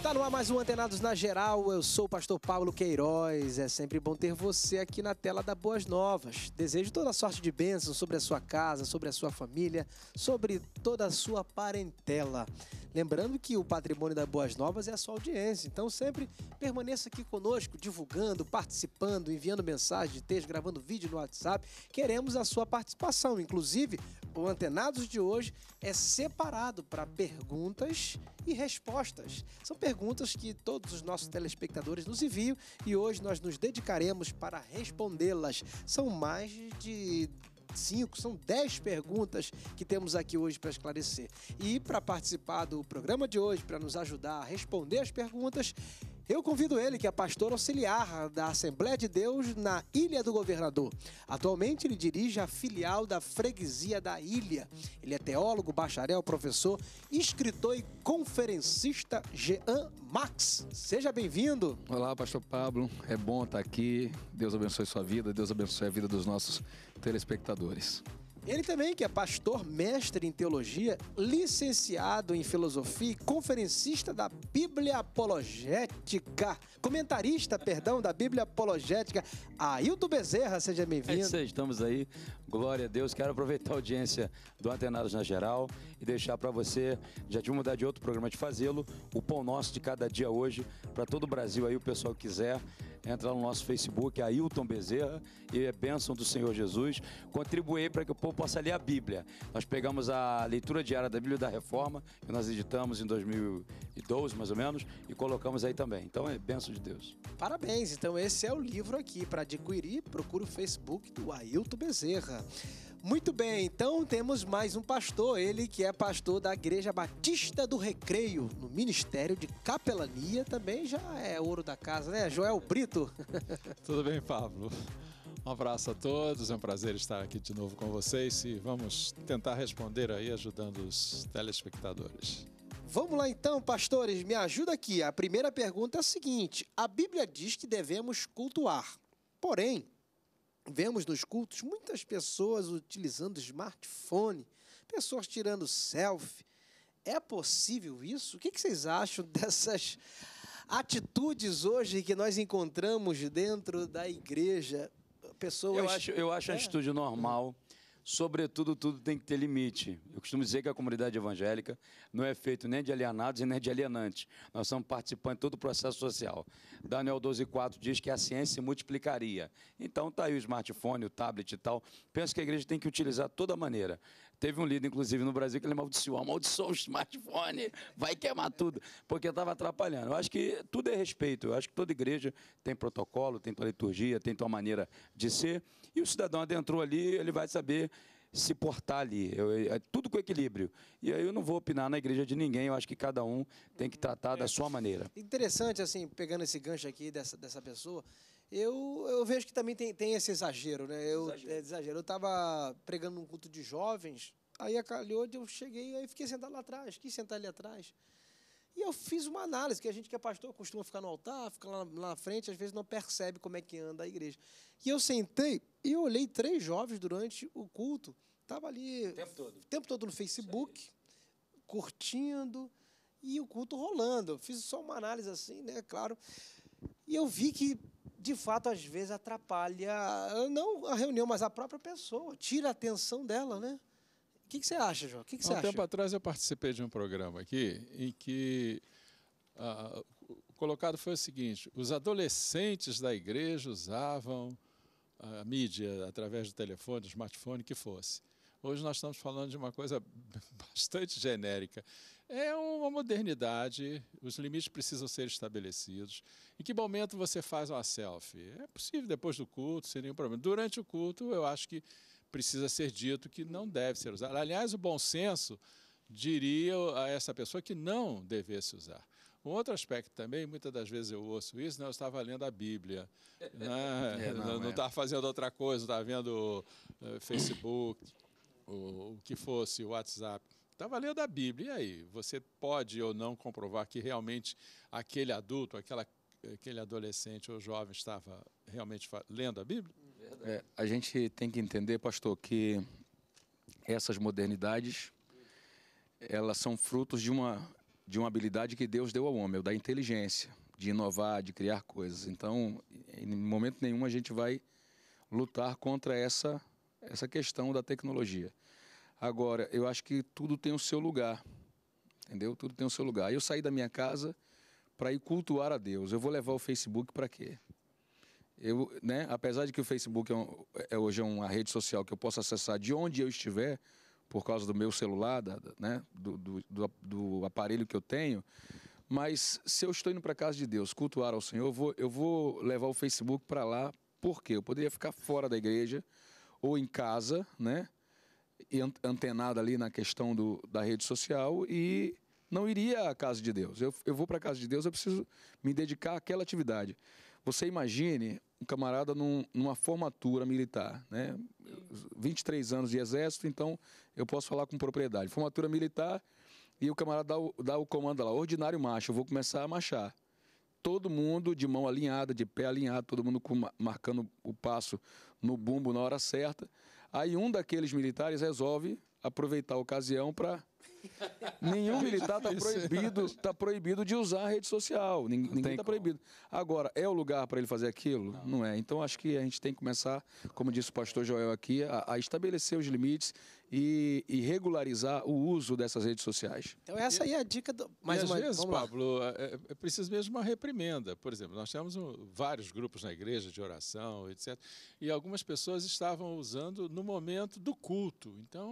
Está no ar mais um Antenados na Geral. Eu sou o pastor Paulo Queiroz. É sempre bom ter você aqui na tela da Boas Novas. Desejo toda sorte de bênção sobre a sua casa, sobre a sua família, sobre toda a sua parentela. Lembrando que o patrimônio da Boas Novas é a sua audiência, então sempre permaneça aqui conosco, divulgando, participando, enviando mensagem de texto, gravando vídeo no WhatsApp. Queremos a sua participação. Inclusive, o Antenados de hoje é separado para perguntas e respostas. São perguntas que todos os nossos telespectadores nos enviam e hoje nós nos dedicaremos para respondê-las. São mais de cinco, são dez perguntas que temos aqui hoje para esclarecer. E para participar do programa de hoje, para nos ajudar a responder as perguntas, eu convido ele, que é pastor auxiliar da Assembleia de Deus na Ilha do Governador. Atualmente ele dirige a filial da Freguesia da Ilha. Ele é teólogo, bacharel, professor, escritor e conferencista Jean Max. Seja bem-vindo. Olá, pastor Pablo. É bom estar aqui. Deus abençoe sua vida, Deus abençoe a vida dos nossos telespectadores. Ele também, que é pastor, mestre em teologia, licenciado em filosofia e conferencista da Bíblia Apologética, comentarista, perdão, da Bíblia Apologética, Ailton Bezerra, seja bem-vindo. É isso aí, estamos aí, glória a Deus. Quero aproveitar a audiência do Antenados na Geral e deixar para você, já de mudar de outro programa de fazê-lo, o Pão Nosso de Cada Dia Hoje, para todo o Brasil aí, o pessoal que quiser entra no nosso Facebook, Ailton Bezerra, e é bênção do Senhor Jesus. Contribuir para que o povo possa ler a Bíblia. Nós pegamos a leitura diária da Bíblia da Reforma, que nós editamos em 2012, mais ou menos, e colocamos aí também. Então é bênção de Deus. Parabéns, então esse é o livro aqui. Para adquirir, procura o Facebook do Ailton Bezerra. Muito bem, então temos mais um pastor, ele que é pastor da Igreja Batista do Recreio, no Ministério de Capelania, também já é ouro da casa, né? Joel Brito. Tudo bem, Pablo? Um abraço a todos, é um prazer estar aqui de novo com vocês e vamos tentar responder aí ajudando os telespectadores. Vamos lá então, pastores, me ajuda aqui. A primeira pergunta é a seguinte: a Bíblia diz que devemos cultuar. Porém, Vemos nos cultos muitas pessoas utilizando smartphone, pessoas tirando selfie. É possível isso? O que vocês acham dessas atitudes hoje que nós encontramos dentro da igreja? Pessoas. Eu acho, eu acho é. a atitude normal. Hum Sobretudo, tudo tem que ter limite. Eu costumo dizer que a comunidade evangélica não é feito nem de alienados e nem de alienantes. Nós somos participantes de todo o processo social. Daniel 12,4 diz que a ciência se multiplicaria. Então está aí o smartphone, o tablet e tal. Penso que a igreja tem que utilizar toda maneira. Teve um líder, inclusive, no Brasil que ele amaldiçoou. Amaldiçoou o smartphone, vai queimar tudo, porque estava atrapalhando. Eu acho que tudo é respeito. Eu acho que toda igreja tem protocolo, tem tua liturgia, tem tua maneira de ser. E o cidadão adentrou ali, ele vai saber se portar ali. Eu, é, é tudo com equilíbrio. E aí eu não vou opinar na igreja de ninguém, eu acho que cada um tem que tratar da é. sua maneira. Interessante, assim, pegando esse gancho aqui dessa, dessa pessoa, eu, eu vejo que também tem, tem esse exagero, né? Eu, exagero. É, exagero. Eu estava pregando num culto de jovens, aí acalhou, eu cheguei, aí fiquei sentado lá atrás, quis sentar ali atrás. E eu fiz uma análise, que a gente que é pastor costuma ficar no altar, fica lá, lá na frente, às vezes não percebe como é que anda a igreja. E eu sentei e olhei três jovens durante o culto. Estava ali o tempo todo, o tempo todo no Facebook, curtindo, e o culto rolando. Eu fiz só uma análise assim, né? Claro. E eu vi que, de fato, às vezes atrapalha, ah, não a reunião, mas a própria pessoa, tira a atenção dela, né? O que, que você acha, João? O que, que você um acha? tempo atrás eu participei de um programa aqui em que ah, o colocado foi o seguinte: os adolescentes da igreja usavam a mídia através do telefone, do smartphone, que fosse. Hoje nós estamos falando de uma coisa bastante genérica. É uma modernidade, os limites precisam ser estabelecidos. Em que momento você faz uma selfie? É possível depois do culto, sem nenhum problema. Durante o culto, eu acho que precisa ser dito que não deve ser usado. Aliás, o bom senso diria a essa pessoa que não devesse usar. Um outro aspecto também, muitas das vezes eu ouço isso, né, eu estava lendo a Bíblia, né? é, não, não, estava é. fazendo outra coisa, estava vendo uh, Facebook, o, o que fosse, o WhatsApp estava tá lendo a Bíblia. E aí, você pode ou não comprovar que realmente aquele adulto, aquela, aquele adolescente ou jovem estava realmente lendo a Bíblia? É, a gente tem que entender, pastor, que essas modernidades elas são frutos de uma de uma habilidade que Deus deu ao homem, da inteligência, de inovar, de criar coisas. Então, em momento nenhum a gente vai lutar contra essa essa questão da tecnologia. Agora, eu acho que tudo tem o seu lugar, entendeu? Tudo tem o seu lugar. Eu saí da minha casa para ir cultuar a Deus. Eu vou levar o Facebook para quê? Eu, né, apesar de que o Facebook é, um, é hoje é uma rede social que eu posso acessar de onde eu estiver, por causa do meu celular, da, né, do, do, do, do, aparelho que eu tenho. Mas se eu estou indo para a casa de Deus, cultuar ao Senhor, eu vou, eu vou levar o Facebook para lá, por quê eu poderia ficar fora da igreja ou em casa, né? antenado ali na questão do, da rede social e não iria à casa de Deus. Eu, eu vou para a casa de Deus, eu preciso me dedicar àquela atividade. Você imagine um camarada num, numa formatura militar, né? 23 anos de exército, então eu posso falar com propriedade. Formatura militar e o camarada dá o, dá o comando lá, ordinário marcha, eu vou começar a marchar. Todo mundo de mão alinhada, de pé alinhado, todo mundo com, marcando o passo no bumbo na hora certa. Aí um daqueles militares resolve aproveitar a ocasião para Nenhum é militar está é proibido, tá proibido de usar a rede social. Ninguém está proibido. Agora, é o lugar para ele fazer aquilo? Não. Não. é. Então, acho que a gente tem que começar, como disse o pastor Joel aqui, a, a estabelecer os limites e, e, regularizar o uso dessas redes sociais. Então, essa aí é a dica do. Mais uma... às vezes, Pablo, é, é, é, preciso mesmo uma reprimenda. Por exemplo, nós temos um, vários grupos na igreja de oração, etc. E algumas pessoas estavam usando no momento do culto. Então,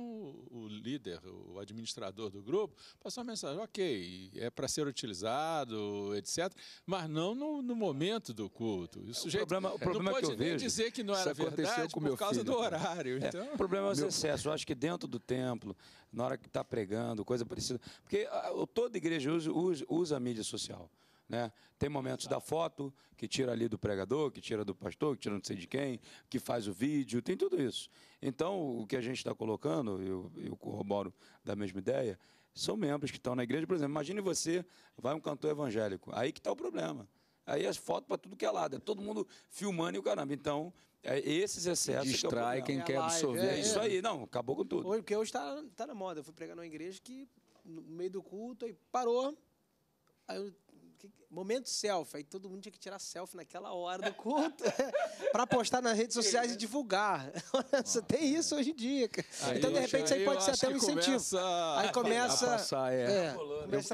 o líder, o administrador, administrador do grupo, passou uma mensagem, ok, é para ser utilizado, etc., mas não no, no momento do culto. O, sujeito, o problema, o problema não é que eu vejo, dizer que não era verdade por causa filho, do né? horário. É, então... o problema é o excesso Eu acho que dentro do templo, na hora que está pregando, coisa parecida... Porque toda igreja usa, usa, usa a mídia social. Né? Tem momentos da foto que tira ali do pregador, que tira do pastor, que tira não sei de quem, que faz o vídeo, tem tudo isso. Então, o que a gente está colocando, eu, eu corroboro da mesma ideia, são membros que estão na igreja. Por exemplo, imagine você, vai um cantor evangélico. Aí que está o problema. Aí as fotos para tudo que é lado, é todo mundo filmando e o caramba. Então, é esses excessos. Distrai que é quem é quer absorver. É, é, isso aí, não, acabou com tudo. Hoje, porque hoje está tá na moda. Eu fui pregar numa igreja que, no meio do culto, aí parou. Aí eu momento selfie. Aí todo mundo tinha que tirar selfie naquela hora do culto para postar nas redes sociais e divulgar. Nossa, tem ah, é. isso hoje em dia. Aí então, de repente, isso aí pode ser até um incentivo. Começa aí começa. A passar, é. é tá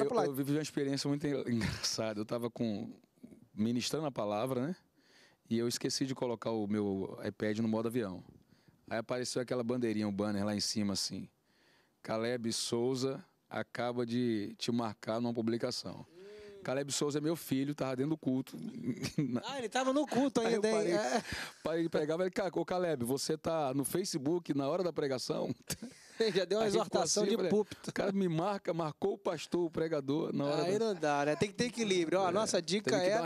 eu, eu, eu vivi uma experiência muito engraçada. Eu estava com ministrando a palavra, né? E eu esqueci de colocar o meu iPad no modo avião. Aí apareceu aquela bandeirinha, o um banner lá em cima, assim. Caleb Souza acaba de te marcar numa publicação. Caleb Souza é meu filho, tava dentro do culto. Ah, ele tava no culto ainda, hein? eu ele parei é. pregar, falei, ô Caleb, você tá no Facebook na hora da pregação? Já deu uma aí exortação assim, de púlpito. O cara me marca, marcou o pastor, o pregador na hora. Aí da... não dá, né? Tem que ter equilíbrio. Ó, é, a nossa dica é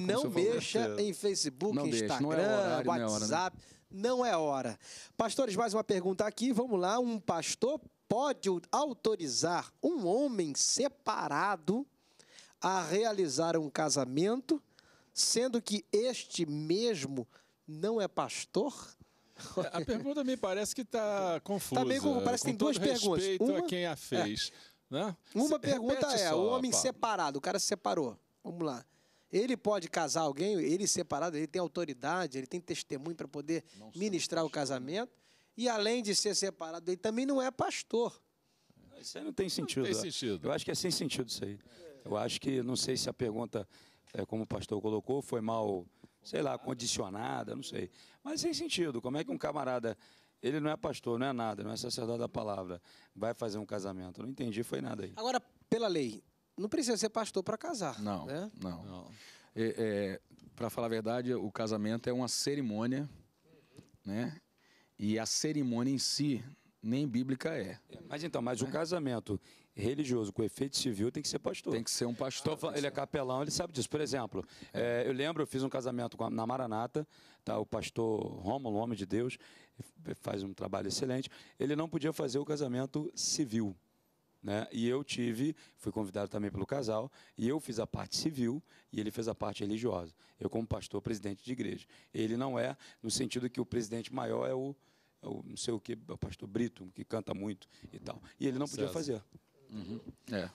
não mexa em Facebook, não é Instagram, é horário, WhatsApp. Não é, hora, né? não é hora. Pastores, mais uma pergunta aqui. Vamos lá. Um pastor pode autorizar um homem separado a realizar um casamento, sendo que este mesmo não é pastor? É, a pergunta me parece que está confusa. Tá meio, parece que tem duas perguntas. Uma, a quem a fez. É. Né? Uma Se, pergunta é: só, o homem Paulo. separado, o cara se separou. Vamos lá. Ele pode casar alguém, ele separado, ele tem autoridade, ele tem testemunho para poder não ministrar o casamento. E além de ser separado, ele também não é pastor. Isso aí não tem sentido. Não tem sentido. Eu acho que é sem sentido isso aí. Eu acho que, não sei se a pergunta, é, como o pastor colocou, foi mal, sei lá, condicionada, não sei. Mas sem sentido, como é que um camarada, ele não é pastor, não é nada, não é sacerdote da palavra, vai fazer um casamento? Eu não entendi, foi nada aí. Agora, pela lei, não precisa ser pastor para casar. Não, né? não. não. É, é, para falar a verdade, o casamento é uma cerimônia, né? E a cerimônia em si nem bíblica é. Mas então, mas o né? casamento religioso com efeito civil tem que ser pastor. Tem que ser um pastor. Ah, ele é capelão, ele sabe disso. Por exemplo, é. É, eu lembro, eu fiz um casamento a, na Maranata, tá, o pastor Rômulo, homem de Deus, faz um trabalho excelente. Ele não podia fazer o casamento civil. Né? E eu tive, fui convidado também pelo casal, e eu fiz a parte civil e ele fez a parte religiosa. Eu, como pastor, presidente de igreja. Ele não é, no sentido que o presidente maior é o, é o não sei o que, é o pastor Brito, que canta muito e tal. E ele não podia fazer. Uhum. É.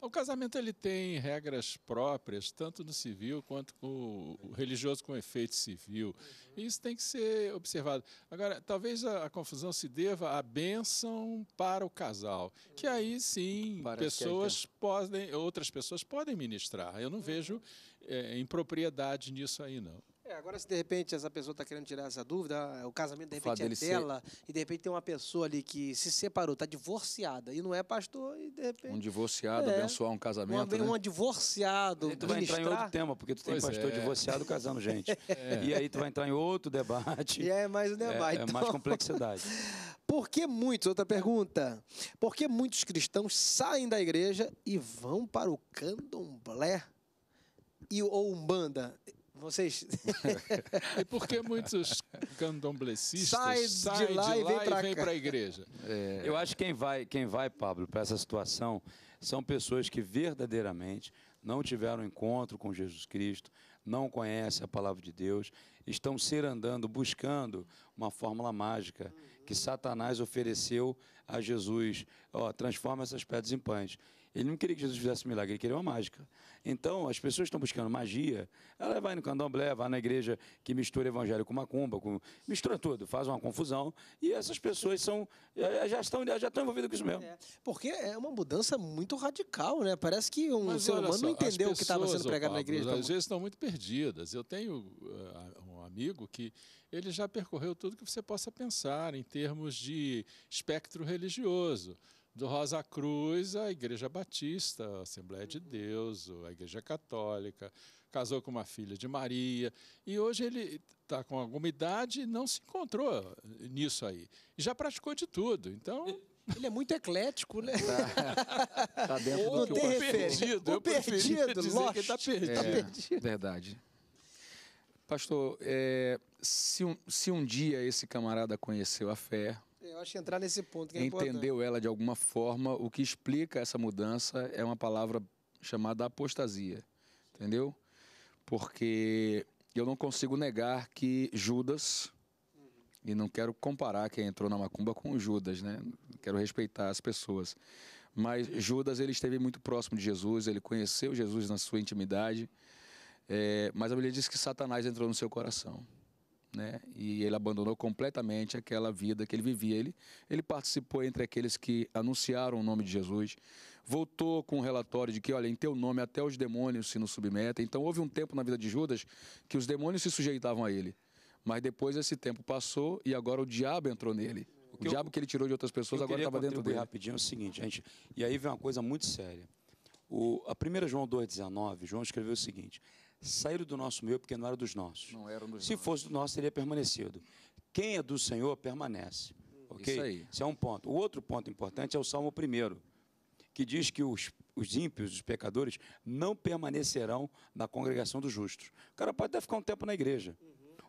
O casamento ele tem regras próprias, tanto no civil quanto com o religioso com efeito civil. isso tem que ser observado. Agora, talvez a, a confusão se deva à bênção para o casal, que aí sim Parece pessoas é, podem, outras pessoas podem ministrar. Eu não vejo é, impropriedade nisso aí não. É, agora, se de repente essa pessoa está querendo tirar essa dúvida, ah, o casamento de repente é dela, ser... e de repente tem uma pessoa ali que se separou, está divorciada, e não é pastor, e de repente. Um divorciado é. abençoar um casamento. uma né? Uma divorciado. E tu ministrar... vai entrar em outro tema, porque tu tem pois pastor é. divorciado casando gente. É. E aí tu vai entrar em outro debate. E é mais um é, debate. É, então. é mais complexidade. Por que muitos, outra pergunta, por que muitos cristãos saem da igreja e vão para o candomblé? e ou Umbanda. Vocês. e por que muitos candomblecistas saem sai de lá e lá vem para a igreja? É. Eu acho que quem vai, quem vai, Pablo, para essa situação são pessoas que verdadeiramente não tiveram encontro com Jesus Cristo, não conhecem a palavra de Deus, estão ser andando buscando uma fórmula mágica que Satanás ofereceu a Jesus, ó, transforma essas pedras em pães. Ele não queria que Jesus fizesse um milagre, ele queria uma mágica. Então, as pessoas estão buscando magia. Ela vai no candomblé, vai na igreja que mistura evangelho com macumba, com... mistura tudo, faz uma confusão. E essas pessoas são já estão, já estão envolvidas com isso mesmo. É, porque é uma mudança muito radical, né? Parece que um Mas ser humano só, não entendeu pessoas, o que estava sendo pregado Pablo, na igreja. Tá às vezes estão muito perdidas. Eu tenho uh, um amigo que ele já percorreu tudo que você possa pensar em termos de espectro religioso do Rosa Cruz à Igreja Batista, a Assembleia de Deus, a Igreja Católica, casou com uma filha de Maria e hoje ele está com alguma idade e não se encontrou nisso aí. E já praticou de tudo, então... Ele é muito eclético, né? Tá, tá dentro do que eu perdido. Eu perdido, dizer que tá tá perdido. É, perdido. Verdade. Pastor, é, se, um, se um dia esse camarada conheceu a fé, eu acho que entrar nesse ponto que é Entendeu importante. ela de alguma forma, o que explica essa mudança é uma palavra chamada apostasia, entendeu? Porque eu não consigo negar que Judas, uhum. e não quero comparar quem entrou na macumba com Judas, né? Quero respeitar as pessoas. Mas Judas, ele esteve muito próximo de Jesus, ele conheceu Jesus na sua intimidade, é, mas a Bíblia diz que Satanás entrou no seu coração né? E ele abandonou completamente aquela vida que ele vivia. Ele, ele participou entre aqueles que anunciaram o nome de Jesus, voltou com um relatório de que, olha, em teu nome até os demônios se nos submetem. Então houve um tempo na vida de Judas que os demônios se sujeitavam a ele. Mas depois esse tempo passou e agora o diabo entrou nele. O, que o diabo eu, que ele tirou de outras pessoas agora estava dentro dele. rapidinho é o seguinte, gente. E aí vem uma coisa muito séria. O, a 1 João 2,19, João escreveu o seguinte: saíram do nosso meio porque não era dos nossos. Não eram dos Se nossos. fosse do nosso, teria permanecido. Quem é do Senhor permanece. Ok? Isso aí. Esse é um ponto. O outro ponto importante é o Salmo 1, que diz que os, os ímpios, os pecadores, não permanecerão na congregação dos justos. O cara pode até ficar um tempo na igreja.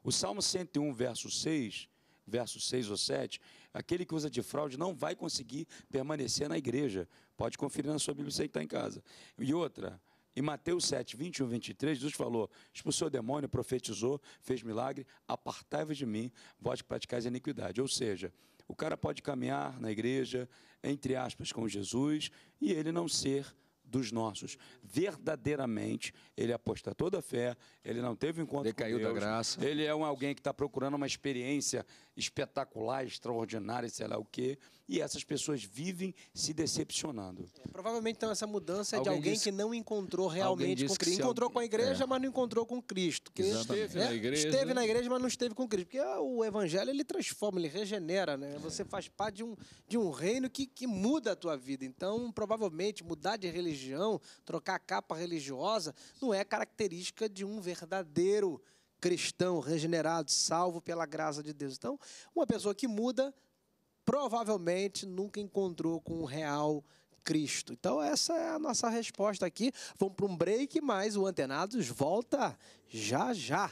O Salmo 101, verso 6, verso 6 ou 7, aquele que usa de fraude não vai conseguir permanecer na igreja. Pode conferir na sua Bíblia, você que está em casa. E outra, em Mateus 7, 21, 23, Jesus falou: expulsou o demônio, profetizou, fez milagre, apartai-vos de mim, vós que praticais a iniquidade. Ou seja, o cara pode caminhar na igreja, entre aspas, com Jesus, e ele não ser dos nossos. Verdadeiramente, ele aposta toda a fé, ele não teve encontro ele com caiu da graça. Ele é um, alguém que está procurando uma experiência espetacular, extraordinária, sei lá o quê e essas pessoas vivem se decepcionando. É, provavelmente então essa mudança é alguém de alguém disse, que não encontrou realmente com Cristo. Encontrou com a igreja, é. mas não encontrou com Cristo. que né? esteve, é, na igreja, esteve na igreja, mas não esteve com Cristo. Porque ah, o evangelho ele transforma, ele regenera, né? Você faz parte de um, de um reino que, que muda a tua vida. Então, provavelmente, mudar de religião, trocar a capa religiosa, não é característica de um verdadeiro cristão regenerado, salvo pela graça de Deus. Então, uma pessoa que muda provavelmente nunca encontrou com o real Cristo. Então essa é a nossa resposta aqui. Vamos para um break, mas o Antenados volta já já.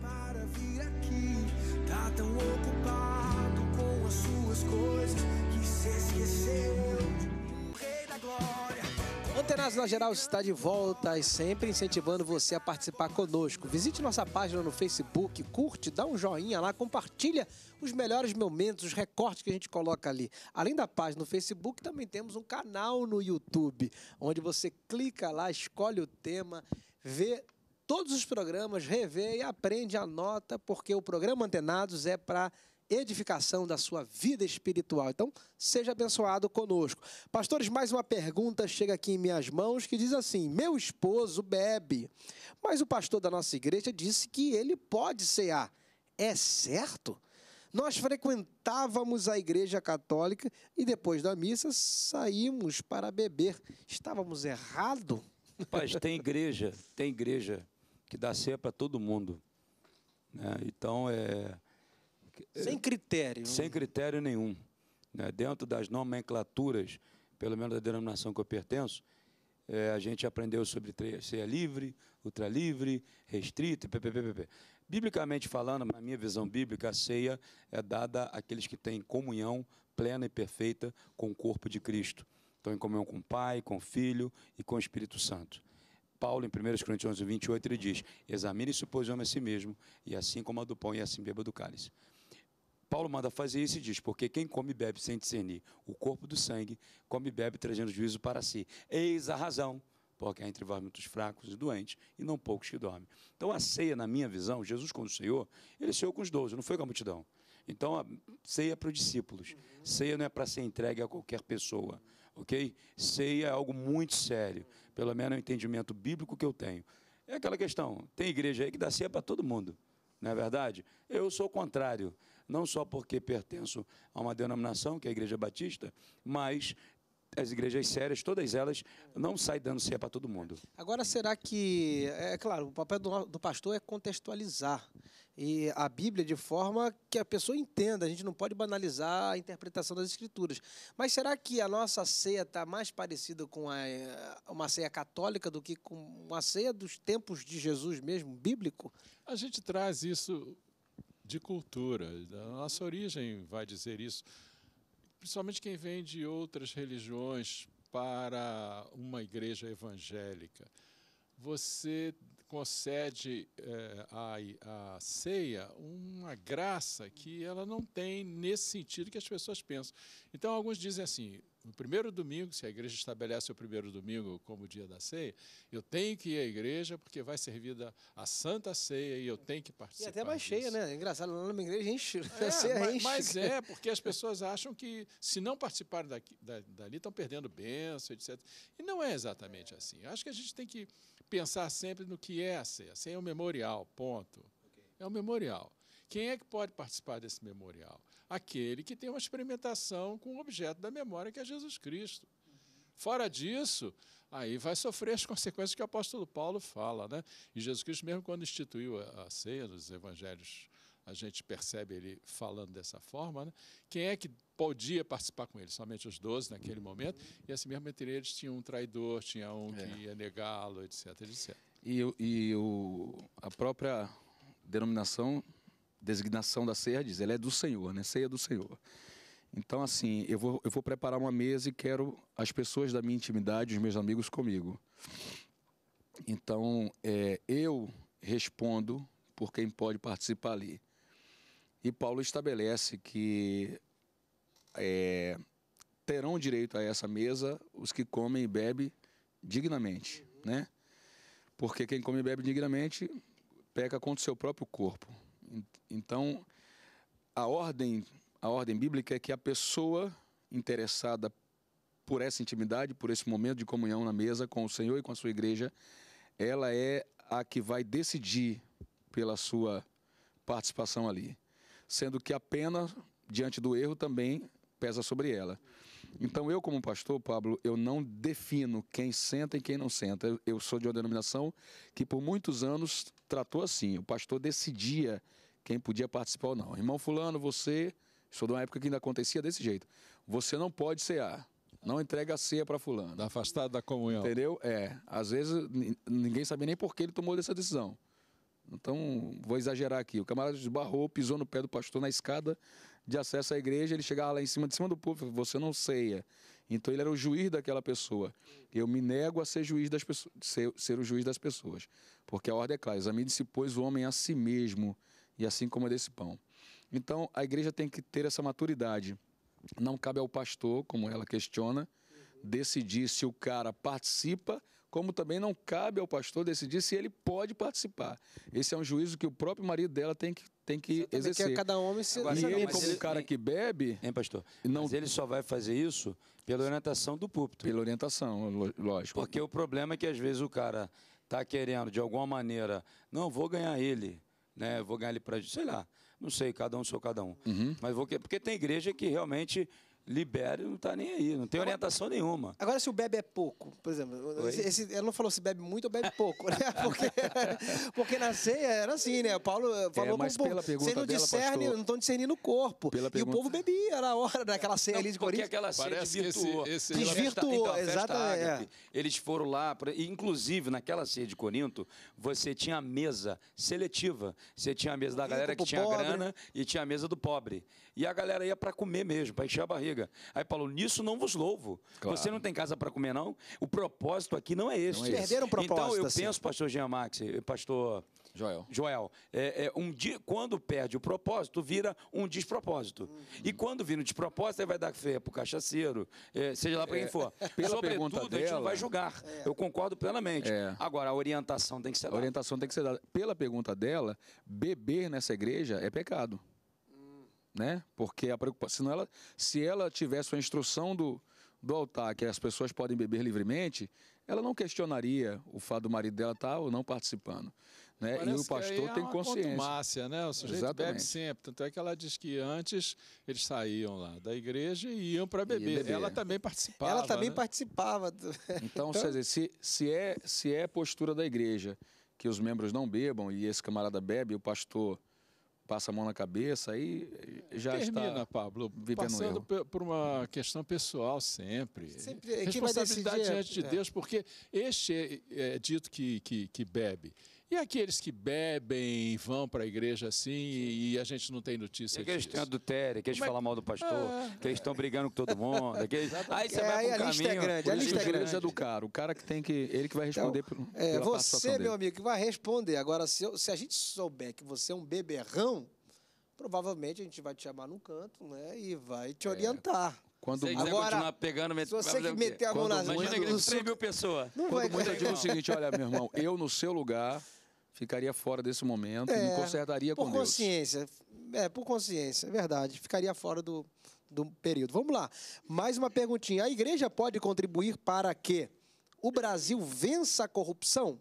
Para vir aqui, tá tão ocupado com as suas coisas que se esqueceu. Antenados na Geral está de volta e sempre incentivando você a participar conosco. Visite nossa página no Facebook, curte, dá um joinha lá, compartilha os melhores momentos, os recortes que a gente coloca ali. Além da página no Facebook, também temos um canal no YouTube, onde você clica lá, escolhe o tema, vê todos os programas, revê e aprende, anota, porque o programa Antenados é para edificação da sua vida espiritual. Então, seja abençoado conosco. Pastores, mais uma pergunta chega aqui em minhas mãos que diz assim: Meu esposo bebe, mas o pastor da nossa igreja disse que ele pode cear. É certo? Nós frequentávamos a igreja católica e depois da missa saímos para beber. Estávamos errado? Paz, tem igreja, tem igreja que dá ceia para todo mundo. Né? Então, é, eh, sem critério. Sem critério nenhum. Né? Dentro das nomenclaturas, pelo menos da denominação que eu pertenço, é, a gente aprendeu sobre ceia livre, ultralivre, restrita, ppp. Biblicamente falando, na minha visão bíblica, a ceia é dada àqueles que têm comunhão plena e perfeita com o corpo de Cristo. Estão em comunhão com o Pai, com o Filho e com o Espírito Santo. Paulo, em 1 Coríntios 11, 28, ele diz: Examine-se, pois, homem a si mesmo, e assim como a do pão e assim beba do cálice. Paulo manda fazer isso e diz: Porque quem come e bebe sem discernir o corpo do sangue, come e bebe trazendo juízo para si. Eis a razão, porque há entre vós muitos fracos e doentes, e não poucos que dormem. Então a ceia, na minha visão, Jesus, quando Senhor ele ceou com os doze, não foi com a multidão. Então a ceia é para os discípulos. Ceia não é para ser entregue a qualquer pessoa, ok? Ceia é algo muito sério, pelo menos é o entendimento bíblico que eu tenho. É aquela questão: tem igreja aí que dá ceia para todo mundo. Não é verdade? Eu sou o contrário não só porque pertenço a uma denominação, que é a Igreja Batista, mas as igrejas sérias, todas elas, não saem dando ceia para todo mundo. Agora, será que. É, é claro, o papel do, pastor é contextualizar e a Bíblia de forma que a pessoa entenda. A gente não pode banalizar a interpretação das Escrituras. Mas será que a nossa ceia está mais parecida com a, é, uma ceia católica do que com uma ceia dos tempos de Jesus mesmo, bíblico? A gente traz isso de cultura. A nossa origem vai dizer isso. Principalmente quem vem de outras religiões para uma igreja evangélica. Você concede à, eh, a ceia uma graça que ela não tem nesse sentido que as pessoas pensam. Então, alguns dizem assim: no primeiro domingo, se a igreja estabelece o primeiro domingo como dia da ceia, eu tenho que ir à igreja porque vai servir a Santa Ceia e eu tenho que participar. E até mais disso. cheia, né? É engraçado, lá na igreja enche. É, ceia mas, enche. mas é, porque as pessoas acham que se não participarem daqui, da, dali estão perdendo bênção, etc. E não é exatamente é. assim. acho que a gente tem que pensar sempre no que é a ceia. A ceia é um memorial, ponto. Okay. É um memorial. Quem é que pode participar desse memorial? Aquele que tem uma experimentação com o objeto da memória, que é Jesus Cristo. Uhum. Fora disso, aí vai sofrer as consequências que o apóstolo Paulo fala, né? E Jesus Cristo, mesmo quando instituiu a ceia dos evangelhos a gente percebe ele falando dessa forma, né? quem é que podia participar com ele? Somente os 12 naquele momento, e assim mesmo entre eles tinha um traidor, tinha um que é. ia negá-lo, etc, etc. E, e o, a própria denominação, designação da ceia diz, ela é do Senhor, né? Ceia do Senhor. Então, assim, eu vou, eu vou preparar uma mesa e quero as pessoas da minha intimidade, os meus amigos comigo. Então, é, eu respondo por quem pode participar ali. E Paulo estabelece que é, terão direito a essa mesa os que comem e bebem dignamente, né? Porque quem come e bebe dignamente peca contra o seu próprio corpo. Então, a ordem, a ordem bíblica é que a pessoa interessada por essa intimidade, por esse momento de comunhão na mesa com o Senhor e com a sua igreja, ela é a que vai decidir pela sua participação ali sendo que a pena, diante do erro, também pesa sobre ela. Então, eu, como pastor, Pablo, eu não defino quem senta e quem não senta. Eu sou de uma denominação que, por muitos anos, tratou assim: o pastor decidia quem podia participar ou não. Irmão Fulano, você. Sou de uma época que ainda acontecia desse jeito. Você não pode cear. Não entrega a ceia para Fulano. Tá afastado da comunhão. Entendeu? É. Às vezes, ninguém sabia nem por que ele tomou essa decisão. Então, vou exagerar aqui. O camarada esbarrou, pisou no pé do pastor na escada de acesso à igreja, ele chegava lá em cima, de cima do povo, você não ceia. Então ele era o juiz daquela pessoa. Eu me nego a ser juiz das pessoas, ser, ser o juiz das pessoas, porque a ordem é clara, examine-se pois o homem a si mesmo, e assim como é desse pão. Então, a igreja tem que ter essa maturidade. Não cabe ao pastor, como ela questiona, decidir se o cara participa como também não cabe ao pastor decidir se ele pode participar. Esse é um juízo que o próprio marido dela tem que tem que exercer. Que é cada homem se Agora, como ele, cara que bebe. Hein, pastor? Não... Mas ele só vai fazer isso pela orientação do púlpito. Pela orientação, lógico. Porque o problema é que às vezes o cara está querendo, de alguma maneira, não, vou ganhar ele, né? Vou ganhar ele para. Sei lá, não sei, cada um sou cada um. Uhum. Mas vou. Porque tem igreja que realmente libera e não está nem aí, não tem orientação nenhuma. Agora, se o bebe é pouco, por exemplo, esse, esse, ela não falou se bebe muito ou bebe pouco, né? Porque, porque na ceia era assim, né? O Paulo eh, falou é, mas com o povo, vocês não, não estão discernindo o corpo. Pela e o povo bebia, era hora daquela né? ceia não, ali de Corinto. Porque aquela ceia desvirtuou. Desvirtuou, então, exatamente. É. Ágape, Eles foram lá, pra... e, inclusive naquela ceia de Corinto, você tinha a mesa seletiva. Você tinha a mesa da galera que tinha pobre. grana e tinha a mesa do pobre. E a galera ia para comer mesmo, para encher a barriga. Aí Paulo, nisso não vos louvo. Claro. Você não tem casa para comer, não? O propósito aqui não é este. Não é Perderam o propósito. Então eu assim. penso, pastor Jean Max, pastor Joel, Joel é, é, um dia, quando perde o propósito, vira um despropósito. Uhum. E quando vira um despropósito, aí vai dar fé para o cachaceiro, é, seja lá para quem é, for. É, pela Sobretudo, dela, a gente não vai julgar. É. Eu concordo plenamente. Agora, a orientação tem que ser dada. A orientação tem que ser dada. Pela pergunta dela, beber nessa igreja é pecado né? Porque a preocupação, senão ela, se ela tivesse uma instrução do, do altar que as pessoas podem beber livremente, ela não questionaria o fato do marido dela estar tá ou não participando, né? Parece e o pastor que é tem é uma consciência. né? O sujeito Exatamente. bebe sempre, tanto é que ela diz que antes eles saíam lá da igreja e iam para beber. beber. Ela também participava. Ela também né? participava. Do... Então, então... Dizer, se se é se é postura da igreja que os membros não bebam e esse camarada bebe, o pastor passa a mão na cabeça aí já Termina, está Pablo, passando por uma questão pessoal sempre. sempre é Responsabilidade é, diante é, de Deus, porque este é, é dito que, que, que bebe. E aqueles que bebem, vão para a igreja assim e, e, a gente não tem notícia aqueles disso. Aqueles que têm adultério, aqueles que é... falam mal do pastor, é... aqueles que estão brigando com todo mundo. Aqueles... Aí você é, vai para um caminho... Lista é grande, a lista é grande. é do cara, o cara que tem que... Ele que vai então, responder então, pelo, É, você, meu amigo, que vai responder. Agora, se, eu, se a gente souber que você é um beberrão, provavelmente a gente vai te chamar num canto né, e vai te é. orientar. Quando você Agora, pegando, se você que meter a mão nas mãos... Imagina que 3 mil pessoas. Quando muita diz o seguinte, olha, meu irmão, eu no seu lugar Ficaria fora desse momento é, e com consertaria por com consciência. É, por consciência, é verdade. Ficaria fora do, do período. Vamos lá. Mais uma perguntinha. A igreja pode contribuir para que o Brasil vença a corrupção?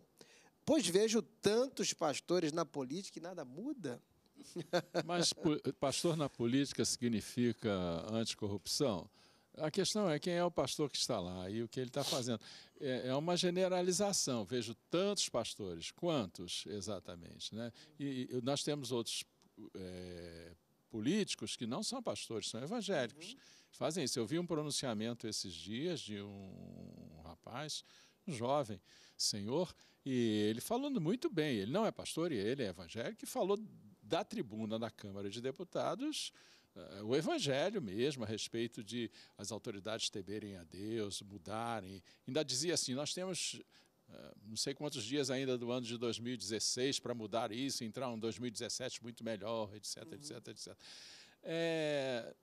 Pois vejo tantos pastores na política e nada muda. Mas pastor na política significa anticorrupção? A questão é quem é o pastor que está lá e o que ele está fazendo. É, é uma generalização. Vejo tantos pastores, quantos exatamente. Né? E, nós temos outros é, políticos que não são pastores, são evangélicos. Uhum. Fazem isso. Eu vi um pronunciamento esses dias de um, um rapaz, um jovem senhor, e ele falando muito bem. Ele não é pastor e ele é evangélico, e falou da tribuna da Câmara de Deputados eh, o evangelho mesmo a respeito de as autoridades temerem a Deus, mudarem. Ainda dizia assim: nós temos eh, não sei quantos dias ainda do ano de 2016 para mudar isso, entrar um 2017 muito melhor, etc, uhum. etc, etc. É,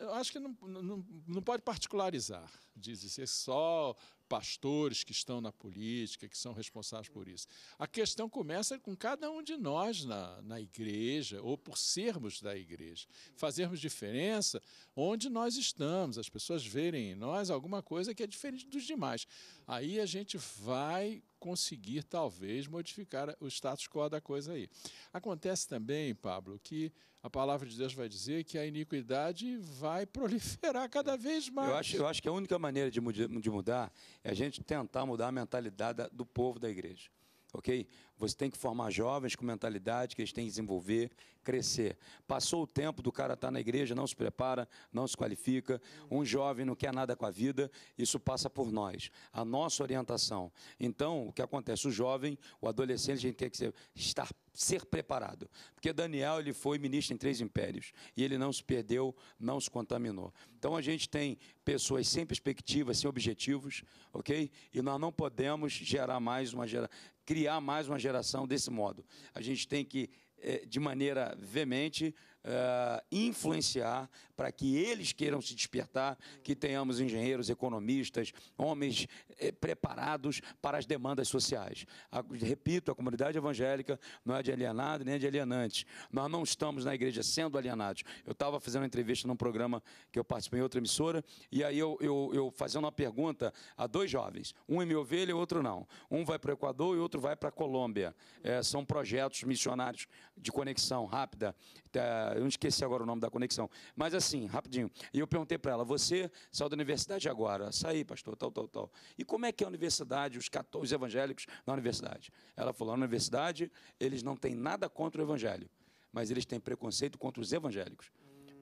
eu acho que não, não, não pode particularizar, diz se é só pastores que estão na política, que são responsáveis por isso. A questão começa com cada um de nós na, na igreja, ou por sermos da igreja. Fazermos diferença onde nós estamos, as pessoas verem em nós alguma coisa que é diferente dos demais. Aí a gente vai conseguir, talvez, modificar o status quo da coisa aí. Acontece também, Pablo, que a palavra de Deus vai dizer que a iniquidade vai proliferar cada é. vez mais. Eu acho, eu acho que a única maneira de, mudar, de mudar é a gente tentar mudar a mentalidade do povo da igreja ok? Você tem que formar jovens com mentalidade que eles têm que desenvolver, crescer. Passou o tempo do cara estar tá na igreja, não se prepara, não se qualifica, um jovem não quer nada com a vida, isso passa por nós, a nossa orientação. Então, o que acontece? O jovem, o adolescente, a gente tem que ser, estar ser preparado. Porque Daniel ele foi ministro em três impérios e ele não se perdeu, não se contaminou. Então a gente tem pessoas sem perspectivas, sem objetivos, ok? E nós não podemos gerar mais uma gera, criar mais uma geração desse modo. A gente tem que, eh, de maneira veemente, uh, influenciar para que eles queiram se despertar, que tenhamos engenheiros, economistas, homens eh, preparados para as demandas sociais. A, repito, a comunidade evangélica não é de alienado nem é de alienante. Nós não estamos na igreja sendo alienados. Eu estava fazendo uma entrevista num programa que eu participei em outra emissora, e aí eu, eu, eu fazendo uma pergunta a dois jovens, um é minha ovelha e outro não. Um vai para o Equador e outro vai para a Colômbia. É, são projetos missionários de conexão rápida. Tá, eu esqueci agora o nome da conexão. Mas assim, rapidinho. E eu perguntei para ela: você saiu da universidade agora? Saí, pastor, tal, tal, tal. E como é que é a universidade, os, 14 evangélicos na universidade? Ela falou: na universidade, eles não têm nada contra o evangelho, mas eles têm preconceito contra os evangélicos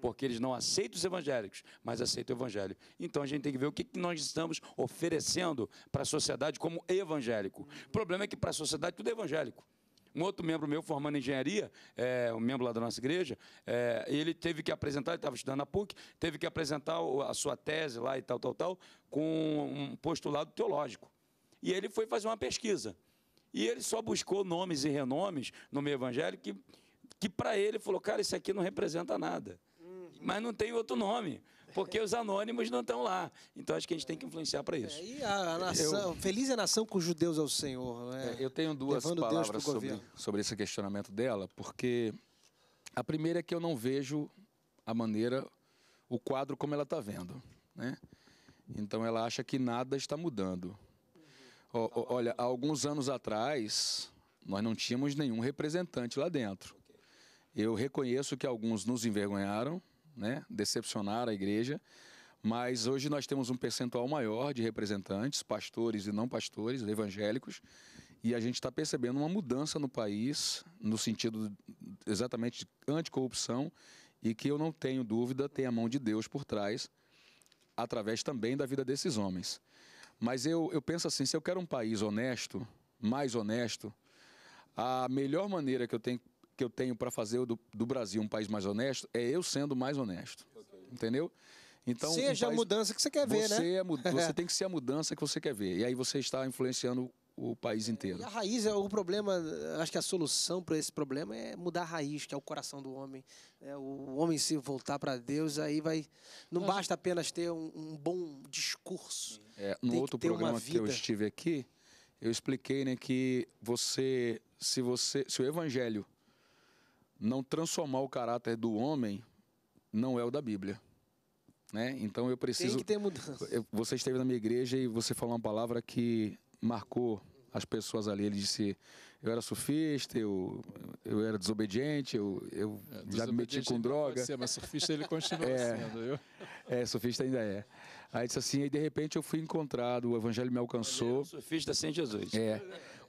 porque eles não aceitam os evangélicos, mas aceitam o evangelho. Então a gente tem que ver o que nós estamos oferecendo para a sociedade como evangélico. O problema é que para a sociedade tudo é evangélico. Um outro membro meu formando engenharia, é, um membro lá da nossa igreja, é, ele teve que apresentar, ele estava estudando na PUC, teve que apresentar a sua tese lá e tal, tal, tal, com um postulado teológico. E ele foi fazer uma pesquisa. E ele só buscou nomes e renomes no meio evangélico que, que para ele falou, cara, isso aqui não representa nada. Uhum. Mas não tem outro nome porque os anônimos não estão lá. Então acho que a gente tem que influenciar para é, isso. É, e a nação, eu, feliz é a nação com judeus ao é Senhor. Né? É, eu tenho duas Levando palavras sobre, sobre esse questionamento dela, porque a primeira é que eu não vejo a maneira, o quadro como ela está vendo. Né? Então ela acha que nada está mudando. Uhum. O, olha, há alguns anos atrás, nós não tínhamos nenhum representante lá dentro. Eu reconheço que alguns nos envergonharam, né? a igreja, mas hoje nós temos um percentual maior de representantes, pastores e não pastores, evangélicos, e a gente está percebendo uma mudança no país, no sentido exatamente de anticorrupção, e que eu não tenho dúvida tem a mão de Deus por trás, através também da vida desses homens. Mas eu, eu penso assim: se eu quero um país honesto, mais honesto, a melhor maneira que eu tenho que eu tenho para fazer do, do, Brasil um país mais honesto é eu sendo mais honesto. Okay. Entendeu? Então, Seja um é país, a mudança que você quer ver, né? você né? É, você tem que ser a mudança que você quer ver. E aí você está influenciando o país inteiro. E a raiz é o problema, acho que a solução para esse problema é mudar a raiz, que é o coração do homem. É, o homem se voltar para Deus, aí vai. Não basta apenas ter um, um bom discurso. É, no outro programa que eu estive aqui, eu expliquei né, que você, se você, se o evangelho não transformar o caráter do homem não é o da Bíblia. Né? Então eu preciso. Tem que ter mudança. Você esteve na minha igreja e você falou uma palavra que marcou as pessoas ali. Ele disse: eu era surfista, eu, eu era desobediente, eu, eu é, já me meti com droga. Ser, mas surfista ele continua é, sendo, viu? É, surfista ainda é. Aí disse assim, aí de repente eu fui encontrado, o evangelho me alcançou. Surfista sem Jesus. É.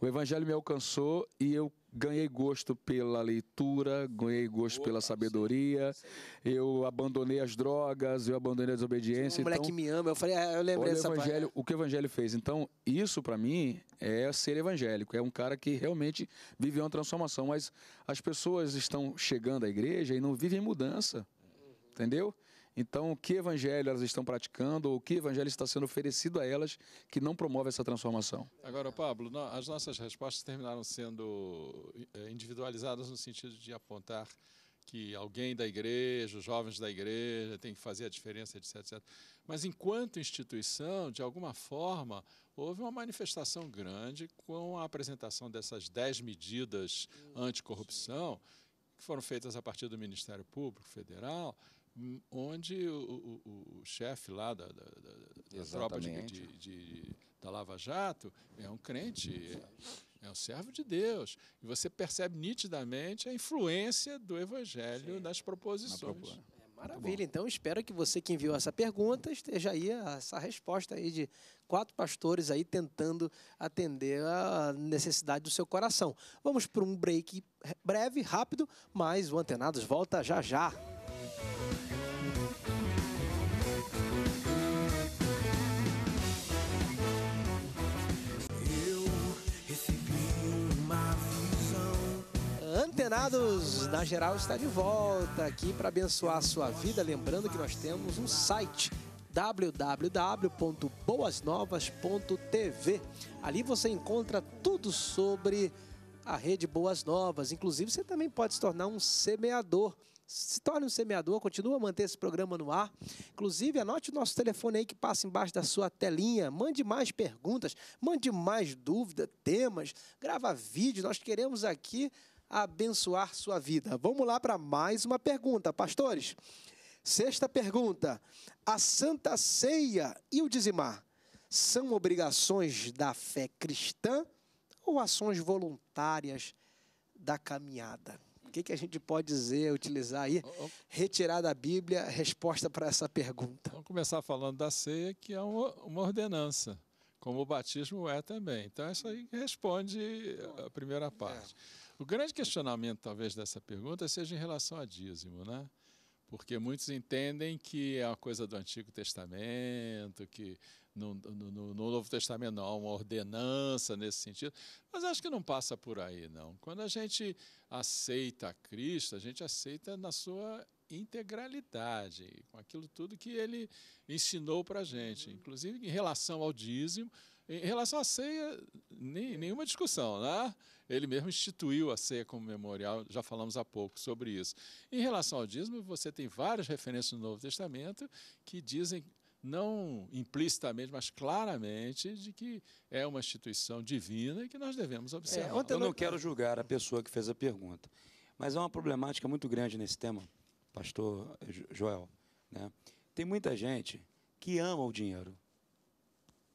O Evangelho me alcançou e eu ganhei gosto pela leitura, ganhei gosto Opa, pela sabedoria. Sim, Eu abandonei as drogas, eu abandonei a desobediência. Um então, moleque me ama, eu falei, ah, eu lembrei dessa evangelho, O que o evangelho fez? Então, isso para mim é ser evangélico, é um cara que realmente vive uma transformação, mas as pessoas estão chegando à igreja e não vivem mudança. Entendeu? Então, que evangelho elas estão praticando ou que evangelho está sendo oferecido a elas que não promove essa transformação? Agora, Pablo, as nossas respostas terminaram sendo eh, individualizadas no sentido de apontar que alguém da igreja, os jovens da igreja tem que fazer a diferença, etc, etc. Mas enquanto instituição, de alguma forma, houve uma manifestação grande com a apresentação dessas dez medidas anticorrupção, que foram feitas a partir do Ministério Público Federal, hum, onde o, o, o chefe lá da, da, da tropa de, de, de, da Lava Jato é um crente, é, é, um servo de Deus. E você percebe nitidamente a influência do Evangelho Sim. nas proposições. Tá Maravilha. Então, espero que você que enviou essa pergunta esteja aí essa resposta aí de quatro pastores aí tentando atender a necessidade do seu coração. Vamos para um break breve, rápido, mas o Antenados volta já já. amados, na Geral está de volta aqui para abençoar a sua vida. Lembrando que nós temos um site www.boasnovas.tv. Ali você encontra tudo sobre a rede Boas Novas. Inclusive, você também pode se tornar um semeador. Se torne um semeador, continua a manter esse programa no ar. Inclusive, anote o nosso telefone aí que passa embaixo da sua telinha. Mande mais perguntas, mande mais dúvidas temas, grava vídeo. Nós queremos aqui abençoar sua vida. Vamos lá para mais uma pergunta, pastores. Sexta pergunta: a Santa Ceia e o dizimar são obrigações da fé cristã ou ações voluntárias da caminhada? O que, que a gente pode dizer, utilizar aí, retirar da Bíblia resposta para essa pergunta? Vamos começar falando da ceia, que é uma ordenança. Como o batismo é também. Então, essa aí responde a primeira é. parte. O grande questionamento, talvez, dessa pergunta seja em relação a dízimo, né? Porque muitos entendem que é uma coisa do Antigo Testamento, que no, no, no, Novo Testamento não há uma ordenança nesse sentido. Mas acho que não passa por aí, não. Quando a gente aceita Cristo, a gente aceita na sua integralidade, com aquilo tudo que ele ensinou para a gente, uhum. inclusive em relação ao dízimo, em relação à ceia, nem, nenhuma discussão, né? Ele mesmo instituiu a ceia como memorial, já falamos há pouco sobre isso. Em relação ao dízimo, você tem várias referências no Novo Testamento que dizem não implicitamente, mas claramente, de que é uma instituição divina e que nós devemos é, observar. É, eu não quero julgar a pessoa que fez a pergunta, mas há uma problemática muito grande nesse tema, pastor Joel, né? tem muita gente que ama o dinheiro.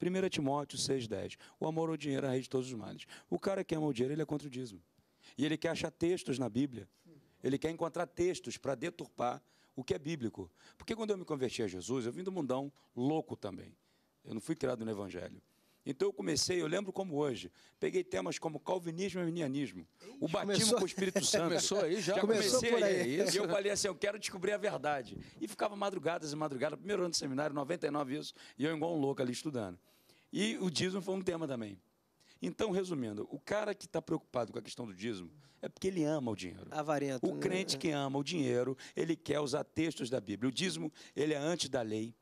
1 Timóteo 6,10. O amor ao dinheiro é a raiz de todos os males. O cara que ama o dinheiro, ele é contra o dízimo. E ele quer achar textos na Bíblia. Ele quer encontrar textos para deturpar o que é bíblico. Porque quando eu me converti a Jesus, eu vim do mundão louco também. Eu não fui criado no Evangelho. Então eu comecei, eu lembro como hoje, peguei temas como calvinismo e menianismo, o batismo começou... com o Espírito Santo. começou aí, já, já comecei aí. aí. e eu falei assim, eu quero descobrir a verdade. E ficava madrugadas e madrugadas, primeiro ano de seminário, 99 isso, e eu igual um louco ali estudando. E o dízimo foi um tema também. Então, resumindo, o cara que está preocupado com a questão do dízimo é porque ele ama o dinheiro. Avarento. O crente né? que ama o dinheiro, ele quer usar textos da Bíblia. O dízimo, ele é antes da lei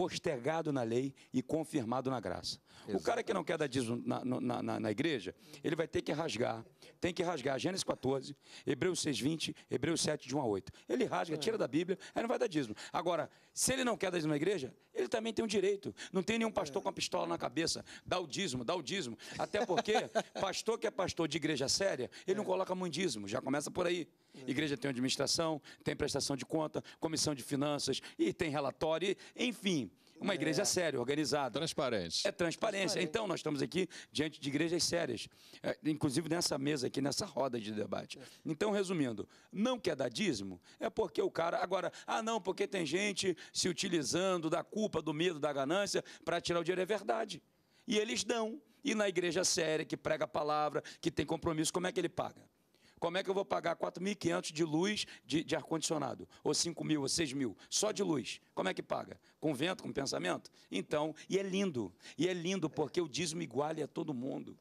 postergado na lei e confirmado na graça. Exatamente. O cara que não quer dar dízimo na, na, na, na, igreja, ele vai ter que rasgar. Tem que rasgar Gênesis 14, Hebreus 6, 20, Hebreus 7, de 1 a 8. Ele rasga, tira da Bíblia, aí não vai dar dízimo. Agora, se ele não quer dar dízimo na igreja, ele também tem um direito. Não tem nenhum pastor com a pistola na cabeça. Dá o dízimo, dá o dízimo. Até porque pastor que é pastor de igreja séria, ele não é. coloca mundismo. Já começa por aí. Né? Igreja tem administração, tem prestação de conta, comissão de finanças, e tem relatório, enfim. Uma é. igreja séria, organizada. Transparente. É transparência. Então, nós estamos aqui diante de igrejas sérias, é, inclusive nessa mesa aqui, nessa roda de debate. É. Então, resumindo, não quer dar dízimo é porque o cara. Agora, ah, não, porque tem gente se utilizando da culpa, do medo, da ganância para tirar o dinheiro. É verdade. E eles dão. E na igreja séria, que prega a palavra, que tem compromisso, como é que ele paga? Como é que eu vou pagar 4.500 de luz de, de ar-condicionado? Ou 5 mil, ou 6 mil? Só de luz. Como é que paga? Com vento, com pensamento? Então, e é lindo. E é lindo porque o dízimo iguale a todo mundo.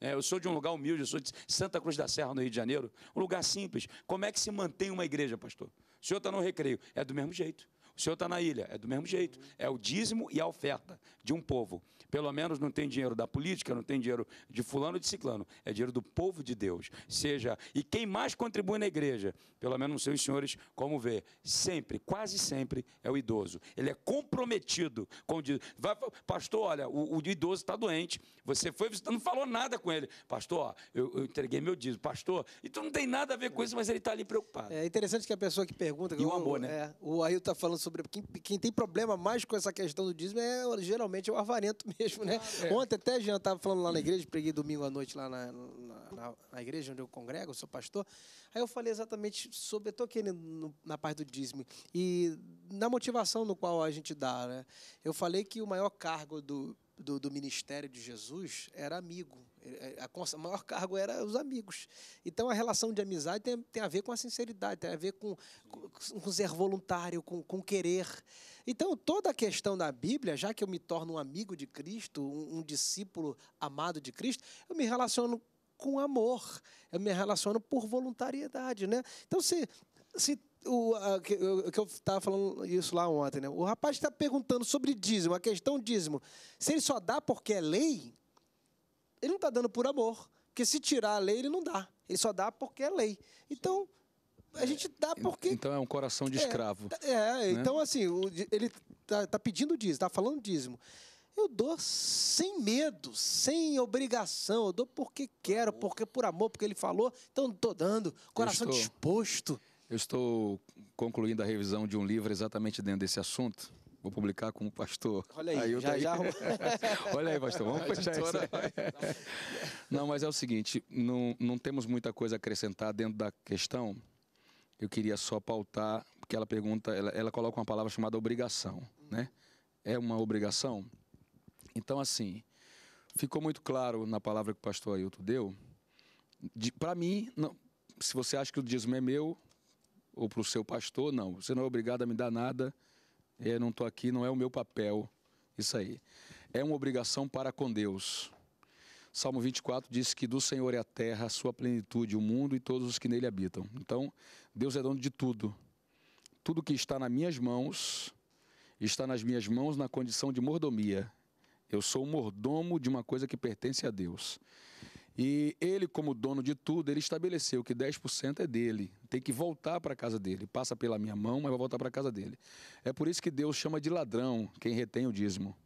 É, eu sou de um lugar humilde, eu sou de Santa Cruz da Serra, no Rio de Janeiro. Um lugar simples. Como é que se mantém uma igreja, pastor? O senhor está no recreio. É do mesmo jeito. O senhor está na ilha, é do mesmo jeito. É o dízimo e a oferta de um povo. Pelo menos não tem dinheiro da política, não tem dinheiro de fulano de ciclano. É dinheiro do povo de Deus. Seja, e quem mais contribui na igreja, pelo menos não sei os senhores como vê, sempre, quase sempre, é o idoso. Ele é comprometido com o Vai, pastor, olha, o, o idoso está doente. Você foi visitar, não falou nada com ele. Pastor, ó, eu, eu, entreguei meu dízimo. Pastor, então não tem nada a ver com isso, mas ele está ali preocupado. É interessante que a pessoa que pergunta. E o amor, né? É, o Ailton está falando sobre. Quem, quem, tem problema mais com essa questão do dízimo é geralmente é o avarento mesmo, né? Ah, é. Ontem até a gente estava falando lá na igreja, preguei domingo à noite lá na, na, na, na igreja onde eu congrego, eu sou pastor. Aí eu falei exatamente sobre. Estou aqui no, na parte do dízimo e na motivação no qual a gente dá, né? Eu falei que o maior cargo do, do, do, ministério de Jesus era amigo. É, a, a, maior cargo era os amigos. Então a relação de amizade tem, tem a ver com a sinceridade, tem a ver com, com, com ser voluntário, com, com querer. Então toda a questão da Bíblia, já que eu me torno um amigo de Cristo, um, um discípulo amado de Cristo, eu me relaciono com amor, eu me relaciono por voluntariedade, né? Então se se o a, que, eu, que eu estava falando isso lá ontem, né? O rapaz está perguntando sobre dízimo, a questão dízimo. Se ele só dá porque é lei, ele não está dando por amor. Porque se tirar a lei, ele não dá. Ele só dá porque é lei. Então, a é, gente dá porque. Então é um coração de é, escravo. É, é né? então assim, ele tá, tá pedindo dízimo, tá falando dízimo. Eu dou sem medo, sem obrigação. Eu dou porque quero, porque por amor, porque ele falou. Então não tô dando, coração disposto. Eu estou concluindo a revisão de um livro exatamente dentro desse assunto. Vou publicar com o pastor. Olha aí, Ailton. já, já... Olha aí, pastor, vamos fechar isso. não, mas é o seguinte, não, não temos muita coisa a acrescentar dentro da questão. Eu queria só pautar, porque ela pergunta, ela, ela coloca uma palavra chamada obrigação, hum. né? É uma obrigação? Então, assim, ficou muito claro na palavra que o pastor Ailton deu. Para mim, não, se você acha que o dízimo é meu, ou para o seu pastor, não. Você não é obrigado a me dar nada, eu é, não estou aqui, não é o meu papel. Isso aí. É uma obrigação para com Deus. Salmo 24 diz que do Senhor é a terra, a sua plenitude, o mundo e todos os que nele habitam. Então, Deus é dono de tudo. Tudo que está nas minhas mãos, está nas minhas mãos na condição de mordomia. Eu sou mordomo de uma coisa que pertence a Deus. E ele, como dono de tudo, ele estabeleceu que 10% é dele, tem que voltar para a casa dele. Passa pela minha mão, mas vai voltar para a casa dele. É por isso que Deus chama de ladrão quem retém o dízimo.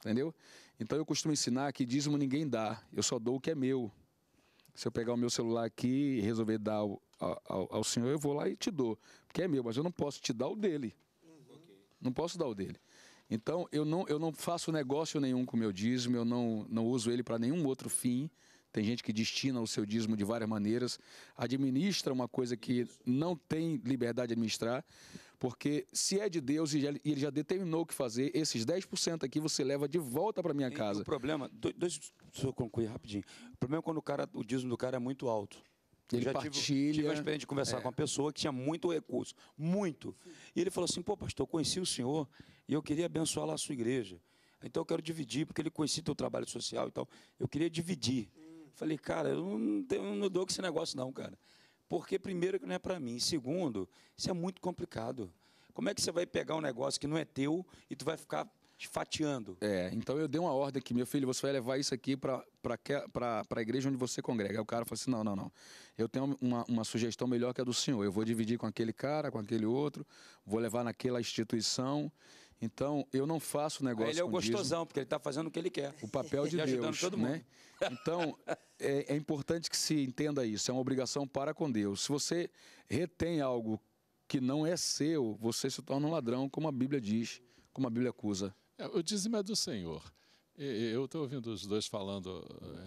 Entendeu? Então eu costumo ensinar que dízimo ninguém dá, eu só dou o que é meu. Se eu pegar o meu celular aqui e resolver dar ao, ao, ao senhor, eu vou lá e te dou, porque é meu, mas eu não posso te dar o dele. Uhum. Não posso dar o dele. Então eu não, eu não faço negócio nenhum com o meu dízimo, eu não, não uso ele para nenhum outro fim tem gente que destina o seu dízimo de várias maneiras, administra uma coisa que não tem liberdade de administrar, porque se é de Deus e ele já determinou o que fazer, esses 10% aqui você leva de volta para minha casa. o problema, deixa eu concluir rapidinho. O problema é quando o, cara, o dízimo do cara é muito alto. Ele eu já partilha. Tive, tive a experiência de conversar é. com uma pessoa que tinha muito recurso, muito. E ele falou assim: pô, pastor, eu conheci o senhor e eu queria abençoar lá a sua igreja. Então eu quero dividir, porque ele conhecia o trabalho social e tal. Eu queria dividir. Falei, cara, eu não, não dou com esse negócio não, cara. Porque, primeiro, que não é para mim. Segundo, isso é muito complicado. Como é que você vai pegar um negócio que não é teu e tu vai ficar fatiando? É, então eu dei uma ordem aqui, meu filho, você vai levar isso aqui para a igreja onde você congrega. Aí o cara falou assim, não, não, não. Eu tenho uma, uma sugestão melhor que a do senhor. Eu vou dividir com aquele cara, com aquele outro, vou levar naquela instituição então, eu não faço negócio Ele é o gostosão, dízimo. porque ele está fazendo o que ele quer. O papel de e tá Deus, todo mundo. né? Então, é, é importante que se entenda isso. É uma obrigação para com Deus. Se você retém algo que não é seu, você se torna um ladrão, como a Bíblia diz, como a Bíblia acusa. É, o dízimo é do Senhor. Eu estou ouvindo os dois falando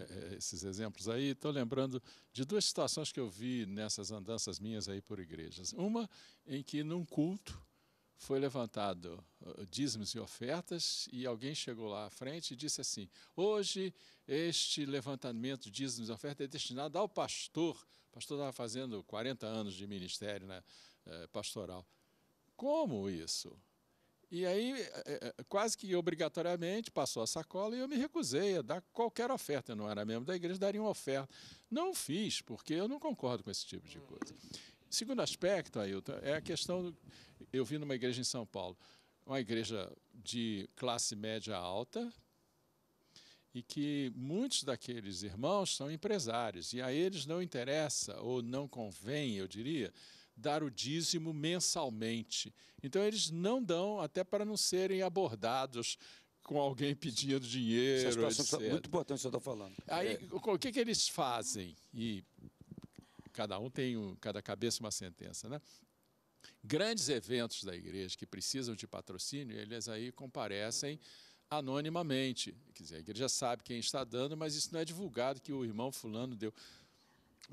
é, é, esses exemplos aí, estou lembrando de duas situações que eu vi nessas andanças minhas aí por igrejas. Uma em que num culto foi levantado uh, dízimos e ofertas e alguém chegou lá à frente e disse assim: hoje este levantamento de dízimos e ofertas é destinado ao pastor. O pastor estava fazendo 40 anos de ministério né, eh, pastoral. Como isso? E aí, eh, eh, quase que obrigatoriamente, passou a sacola e eu me recusei a dar qualquer oferta. Eu não era membro da igreja, daria uma oferta. Não fiz, porque eu não concordo com esse tipo de coisa. Segundo aspecto, Ailton, é a questão eu vi numa igreja em São Paulo, uma igreja de classe média alta, e que muitos daqueles irmãos são empresários, e a eles não interessa, ou não convém, eu diria, dar o dízimo mensalmente. Então eles não dão, até para não serem abordados com alguém pedindo dinheiro. Essa etc. Muito importante que você está falando. Aí, é. o que, que eles fazem? E cada um tem, um, cada cabeça uma sentença, né? grandes eventos da igreja que precisam de patrocínio, eles aí comparecem anonimamente. Quer dizer, a igreja sabe quem está dando, mas isso não é divulgado que o irmão fulano deu.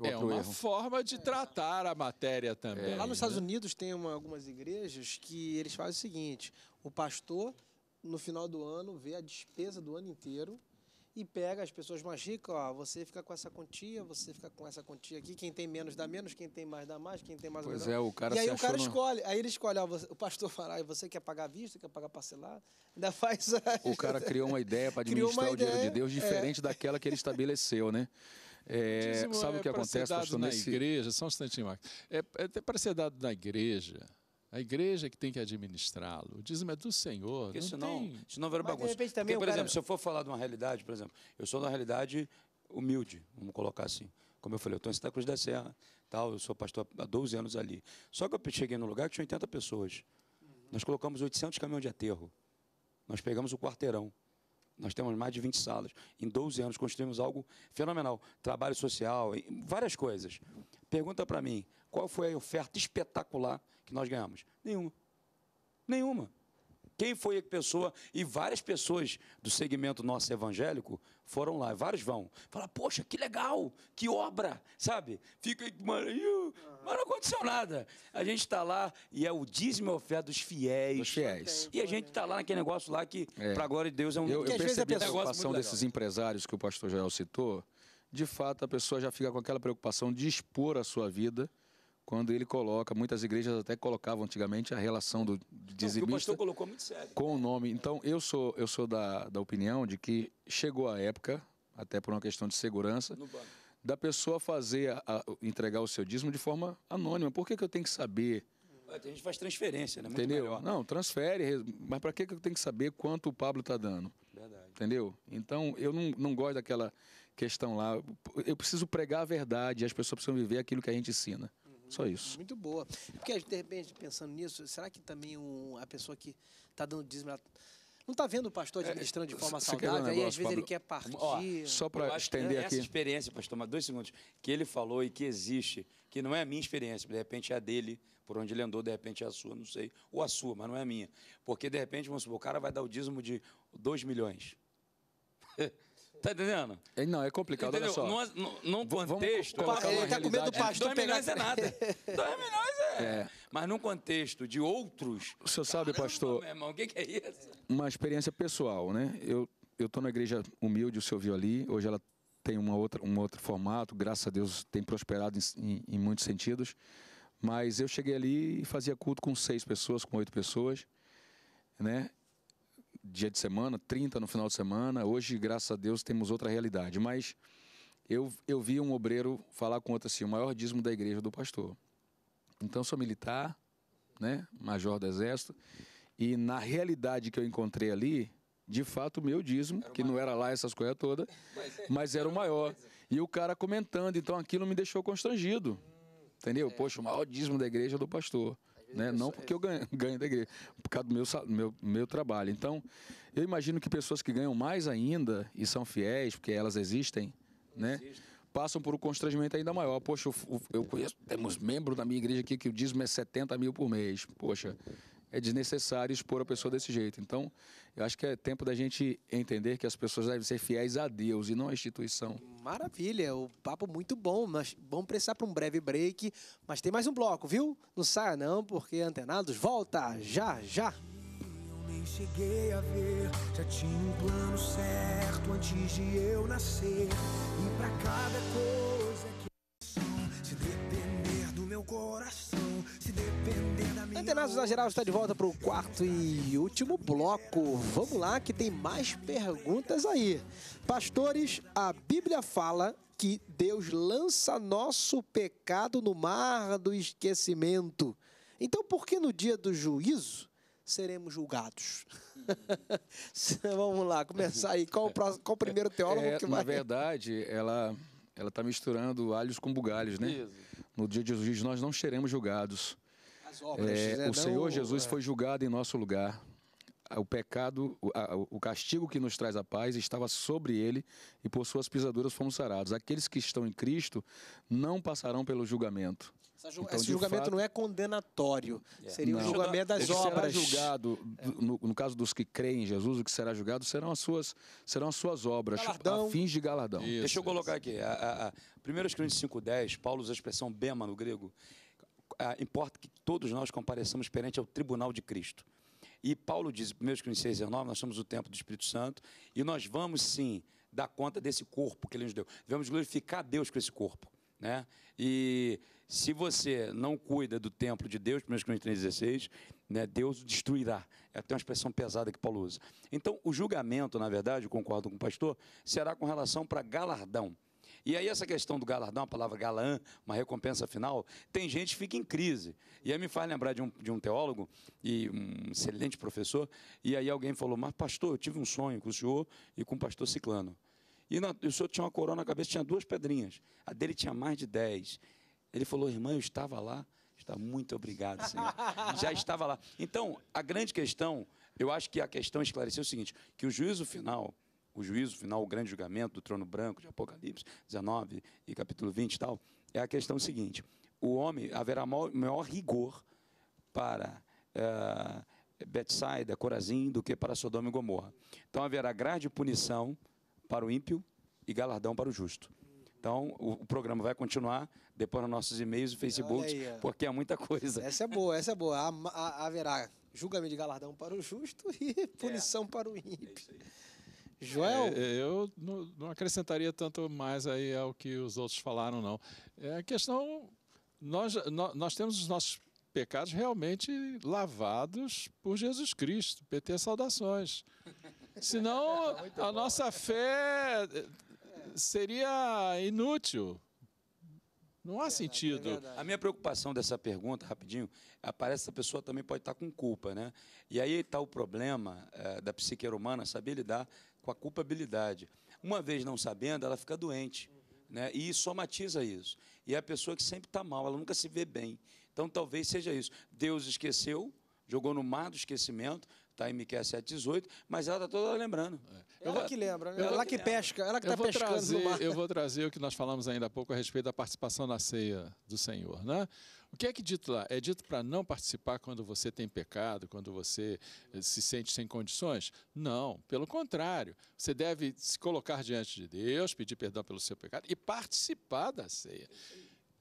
É Outro é uma erro. forma de tratar a matéria também. É, lá nos né? Estados Unidos tem uma, algumas igrejas que eles fazem o seguinte: o pastor, no final do ano, vê a despesa do ano inteiro e pega as pessoas mais ricas, ó, você fica com essa quantia, você fica com essa quantia aqui, quem tem menos dá menos, quem tem mais dá mais, quem tem mais pois dá é, o cara E aí o cara no... escolhe, aí ele escolhe, ó, o pastor fala, você quer pagar a vista, quer pagar parcelado, ainda faz... O cara criou uma ideia para administrar o dinheiro de Deus é. diferente é. daquela que ele estabeleceu, né? É, sabe o é que acontece, pastor, na nesse... igreja, só um instantinho, Marcos. É, é para ser dado na igreja a igreja que tem que administrá-lo. O dízimo é do Senhor. Porque não senão, tem... senão vira bagunça. Porque, por cara... exemplo, se eu for falar de uma realidade, por exemplo, eu sou de uma realidade humilde, vamos colocar assim. Como eu falei, eu estou em Santa Cruz da Serra, tal, eu sou pastor há 12 anos ali. Só que eu cheguei num lugar que tinha 80 pessoas. Uhum. Nós colocamos 800 caminhões de aterro. Nós pegamos o quarteirão. Nós temos mais de 20 salas. Em 12 anos construímos algo fenomenal. Trabalho social, várias coisas. Pergunta para mim, qual foi a oferta espetacular que nós ganhamos? Nenhuma. Nenhuma. Quem foi a pessoa, e várias pessoas do segmento nosso evangélico foram lá, vários vão. Fala, poxa, que legal, que obra, sabe? Fica, mano, mas não aconteceu nada. A gente está lá e é o dízimo é oferta dos fiéis. Dos fiéis. E a gente está lá naquele negócio lá que, é. para a glória de Deus, é um Eu, eu percebi a preocupação desses empresários que o pastor Joel citou. De fato, a pessoa já fica com aquela preocupação de expor a sua vida quando ele coloca, muitas igrejas até colocavam antigamente a relação do dizimista. Não, o pastor colocou muito sério. Com o nome. Então, eu sou, eu sou da, da opinião de que chegou a época, até por uma questão de segurança, da pessoa fazer, a, a, entregar o seu dízimo de forma anônima. Por que, que eu tenho que saber? A é, gente faz transferência, né? Muito Entendeu? Melhor. Não, transfere, mas para que, que eu tenho que saber quanto o Pablo está dando? Verdade. Entendeu? Então, eu não, não gosto daquela questão lá. Eu preciso pregar a verdade, as pessoas precisam viver aquilo que a gente ensina. Só isso. Muito boa. Porque, de repente, pensando nisso, será que também um, a pessoa que está dando dízimo, ela não está vendo o pastor é, administrando é, de forma saudável, um negócio, aí às vezes Pablo, ele quer partir. Ó, só para estender é aqui. Essa experiência, pastor, mas dois segundos, que ele falou e que existe, que não é a minha experiência, de repente é a dele, por onde ele andou, de repente é a sua, não sei, ou a sua, mas não é a minha. Porque, de repente, vamos supor, o cara vai dar o dízimo de 2 milhões. Tá entendendo? É, não, é complicado, Entendeu? olha só. Num, contexto... Vamos colocar ele tá com medo do pastor 2 pegar... milhões é nada. 2 milhões é... é... Mas num contexto de outros... O senhor sabe, pastor... Meu irmão, o que, que, é isso? Uma experiência pessoal, né? Eu, estou na igreja humilde, o senhor viu ali. Hoje ela tem uma outra, um outro formato. Graças a Deus tem prosperado em, em, em muitos sentidos. Mas eu cheguei ali e fazia culto com seis pessoas, com oito pessoas, né? dia de semana, 30 no final de semana. Hoje, graças a Deus, temos outra realidade. Mas eu, eu vi um obreiro falar com outro assim, o maior dízimo da igreja é do pastor. Então, sou militar, né, major do exército, e na realidade que eu encontrei ali, de fato, o meu dízimo, que maior. não era lá essas coisas todas, é. mas, era, o maior. E o cara comentando, então aquilo me deixou constrangido. Hum. entendeu? É. Poxa, o maior dízimo da igreja é do pastor. Né? Não porque eu ganho, ganho da igreja, por causa do meu, meu, meu trabalho. Então, eu imagino que pessoas que ganham mais ainda e são fiéis, porque elas existem, né? Existe. passam por um constrangimento ainda maior. Poxa, eu, eu conheço, temos membros da minha igreja aqui que o dízimo é 70 mil por mês. Poxa, é desnecessário expor a pessoa desse jeito. Então, eu acho que é tempo da gente entender que as pessoas devem ser fiéis a Deus e não à instituição. Maravilha, o papo muito bom, mas vamos precisar para um breve break, mas tem mais um bloco, viu? Não saia não, porque Antenados volta já, já. Eu nem cheguei a ver, já tinha um plano certo antes de eu nascer. E para cada coisa que eu sou, se depender do meu coração Antenados na Geral está de volta para o quarto e último bloco. Vamos lá que tem mais perguntas aí. Pastores, a Bíblia fala que Deus lança nosso pecado no mar do esquecimento. Então, por que no dia do juízo seremos julgados? Vamos lá, começar aí. Qual o, próximo, qual o primeiro teólogo é, que vai? Na verdade, ela ela está misturando alhos com bugalhos, né? Isso. No dia de juízo nós não seremos julgados obras, é, né? O Senhor Jesus é. foi julgado em nosso lugar. O pecado, o, castigo que nos traz a paz estava sobre ele e por suas pisaduras fomos sarados. Aqueles que estão em Cristo não passarão pelo julgamento. Ju então, esse julgamento fato, não é condenatório, é. seria não. julgamento das o que obras. Será julgado, é. no, no, caso dos que creem em Jesus, o que será julgado serão as suas, serão as suas obras, galardão. a fins de galardão. Isso, Deixa eu colocar aqui. A, a, a 1 Coríntios 5,10, Paulo usa a expressão bema no grego, ah, importa que todos nós compareçamos perante ao tribunal de Cristo. E Paulo diz, 1 Coríntios 6, 19, nós somos o templo do Espírito Santo e nós vamos sim dar conta desse corpo que ele nos deu. vamos glorificar a Deus com esse corpo. Né? E se você não cuida do templo de Deus, 1 Coríntios 3,16, né, Deus o destruirá. É até uma expressão pesada que Paulo usa. Então, o julgamento, na verdade, concordo com o pastor, será com relação para galardão. E aí essa questão do galardão, a palavra galã, uma recompensa final, tem gente que fica em crise. E aí me faz lembrar de um, de um teólogo e um excelente professor, e aí alguém falou, mas pastor, eu tive um sonho com o senhor e com o pastor ciclano. E na, o senhor tinha uma coroa na cabeça, tinha duas pedrinhas. A dele tinha mais de dez. Ele falou, irmã, eu estava lá. Está muito obrigado, Senhor. Já estava lá. Então, a grande questão, eu acho que a questão esclareceu o seguinte, que o juízo final o juízo final, o grande julgamento do trono branco de Apocalipse 19 e capítulo 20 e tal, é a questão seguinte: o homem haverá maior, maior rigor para uh, Betsaida, Corazim, do que para Sodoma e Gomorra. Então haverá grande punição para o ímpio e galardão para o justo. Então, o, o programa vai continuar depois nos nossos e-mails e Facebook, porque é muita coisa. Essa é boa, essa é boa. haverá julgamento de galardão para o justo e punição é. para o ímpio. É isso aí. Joel? É, é, eu não, não, acrescentaria tanto mais aí ao que os outros falaram, não. É a questão, nós, nós, temos os nossos pecados realmente lavados por Jesus Cristo. PT saudações. Senão a nossa fé eh, seria inútil. Não há é sentido. é a minha preocupação dessa pergunta, rapidinho, aparece que a pessoa também pode estar com culpa, né? E aí está o problema é, da psique humana, saber lidar com a culpabilidade. Uma vez não sabendo, ela fica doente. Né? E somatiza isso. E é a pessoa que sempre está mal, ela nunca se vê bem. Então talvez seja isso. Deus esqueceu, jogou no mar do esquecimento, está em Miquel 7,18, mas ela está toda lembrando. É. Ela vou, que lembra, né? ela, que, pesca, ela que está pescando trazer, Eu vou trazer o que nós falamos ainda há pouco a respeito da participação na ceia do Senhor. Né? O que é que é dito lá? É dito para não participar quando você tem pecado, quando você eh, se sente sem condições? Não, pelo contrário. Você deve se colocar diante de Deus, pedir perdão pelo seu pecado e participar da ceia.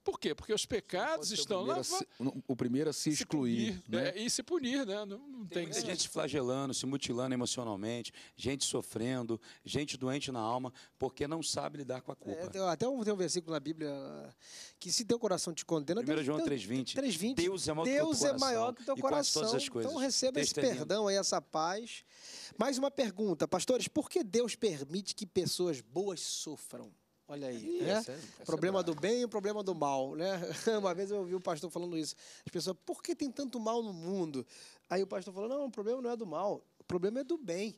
Por quê? Porque os pecados estão lá. o primeiro a se, se excluir. Punir, né? é, e se punir, né? Não, não tem, tem gente flagelando, se mutilando emocionalmente, gente sofrendo, gente doente na alma, porque não sabe lidar com a culpa. É, até um, tem um versículo na Bíblia ah, que se teu coração te condena. 1 João 3,20. 3,20. Deus é maior Deus que o teu coração. Deus é maior que o teu é coração. Todas as então coisas. Então receba esse é perdão aí, essa paz. Mais uma pergunta, pastores, por que Deus permite que pessoas boas sofram? Olha aí. Né? É- é problema do bem e o problema do mal. Né? Uma vez eu ouvi o um pastor falando isso. As pessoas, por que tem tanto mal no mundo? Aí o pastor falou: não, o problema não é do mal, o problema é do bem.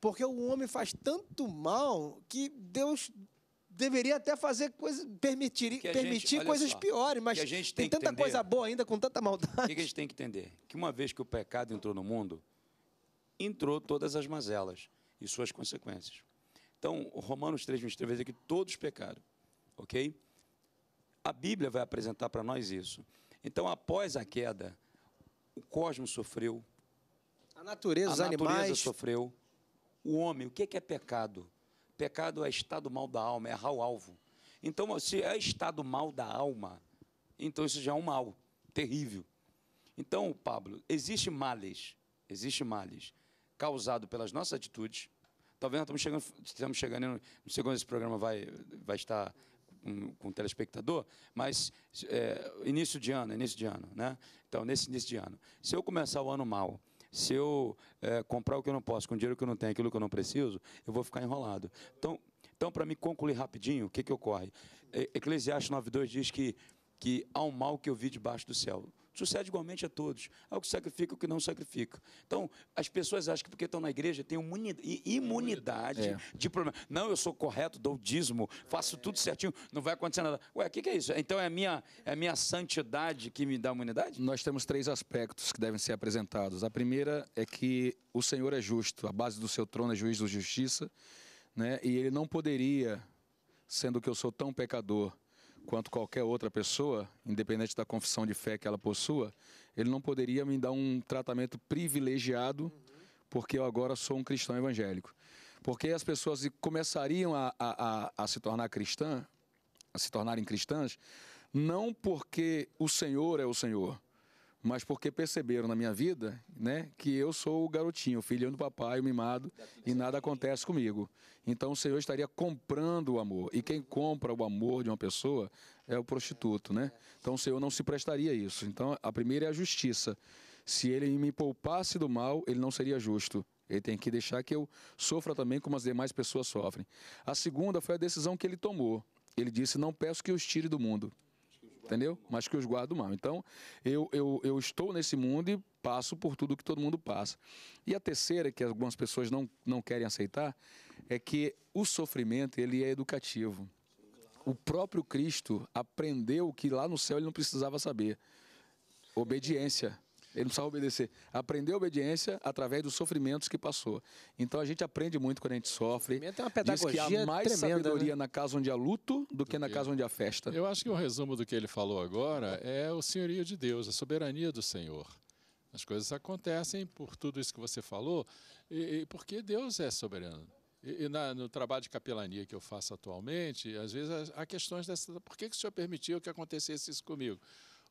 Porque o homem faz tanto mal que Deus deveria até fazer coisas, permitir, gente, permitir coisas só, piores, mas tem, tem tanta entender, coisa boa ainda, com tanta maldade. O que, que a gente tem que entender? Que uma vez que o pecado entrou no mundo, entrou todas as mazelas e suas consequências. Então, Romanos 3, 23 vai dizer que todos pecaram, ok? A Bíblia vai apresentar para nós isso. Então, após a queda, o cosmos sofreu, a natureza, a os natureza animais. sofreu, o homem. O que é, que é pecado? Pecado é estado mal da alma, é errar o alvo. Então, se é estado mal da alma, então isso já é um mal terrível. Então, Pablo, existe males, existe males causado pelas nossas atitudes, Talvez tá nós estamos chegando, estamos chegando não sei quando esse programa vai, vai estar com, com o telespectador, mas é, início de ano, início de ano, né? Então, nesse início de ano. Se eu começar o ano mal, se eu é, comprar o que eu não posso, com o dinheiro que eu não tenho, aquilo que eu não preciso, eu vou ficar enrolado. Então, então para me concluir rapidinho, o que, que ocorre? Eclesiastes 9.2 diz que, que há um mal que eu vi debaixo do céu. Sucede igualmente a todos. Ao é que sacrifica, o que não sacrifica. Então, as pessoas acham que porque estão na igreja têm imunidade, imunidade é. de problema. Não, eu sou correto, dou dízimo, faço é. tudo certinho, não vai acontecer nada. Ué, o que, que, é isso? Então é a, minha, é a minha santidade que me dá imunidade? Nós temos três aspectos que devem ser apresentados. A primeira é que o Senhor é justo, a base do seu trono é juiz de justiça, né? e ele não poderia, sendo que eu sou tão pecador, quanto qualquer outra pessoa, independente da confissão de fé que ela possua, ele não poderia me dar um tratamento privilegiado porque eu agora sou um cristão evangélico. Porque as pessoas começariam a, a, a, a se tornar cristã, a se tornarem cristãs, não porque o Senhor é o Senhor, mas porque perceberam na minha vida, né, que eu sou o garotinho, o filhinho do papai, o mimado, e nada acontece comigo. Então o Senhor estaria comprando o amor. E quem compra o amor de uma pessoa é o prostituto, né? Então o Senhor não se prestaria a isso. Então a primeira é a justiça. Se ele me poupasse do mal, ele não seria justo. Ele tem que deixar que eu sofra também como as demais pessoas sofrem. A segunda foi a decisão que ele tomou. Ele disse: "Não peço que os tire do mundo, entendeu? Mas que os guarda mal. Então, eu, eu, eu estou nesse mundo e passo por tudo que todo mundo passa. E a terceira, que algumas pessoas não, não querem aceitar, é que o sofrimento ele é educativo. O próprio Cristo aprendeu que lá no céu ele não precisava saber. Obediência. Ele não precisava obedecer. Aprendeu a obediência através dos sofrimentos que passou. Então a gente aprende muito quando a gente sofre. O é uma pedagogia Diz que há mais tremenda, né? sabedoria né? na casa onde há luto do, que na casa onde há festa. Eu acho que o um resumo do que ele falou agora é o senhorio de Deus, a soberania do Senhor. As coisas acontecem por tudo isso que você falou, e, e porque Deus é soberano. E, e na, no trabalho de capelania que eu faço atualmente, às vezes há questões dessa. Por que, que o senhor permitiu que acontecesse isso comigo?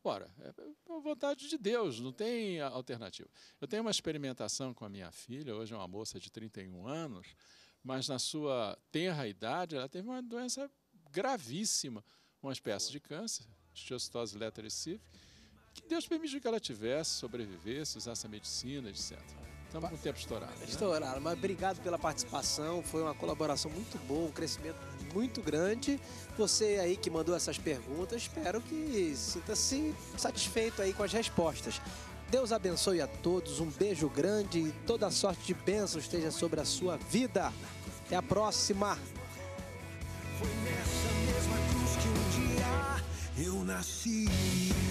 Ora, é, é vontade de Deus, não tem alternativa. Eu tenho uma experimentação com a minha filha, hoje é uma moça de 31 anos, mas na sua tenra idade ela teve uma doença gravíssima, uma espécie de câncer, osteocitose letaricífica, que Deus permitiu que ela tivesse, sobrevivesse, usasse a medicina, etc. Estamos com o tempo estourado. Né? Estourado, mas obrigado pela participação, foi uma colaboração muito boa, um crescimento muito grande. Você aí que mandou essas perguntas, espero que sinta-se satisfeito aí com as respostas. Deus abençoe a todos, um beijo grande e toda sorte de bênção esteja sobre a sua vida. Até a próxima! Foi nessa mesma cruz que um dia eu nasci.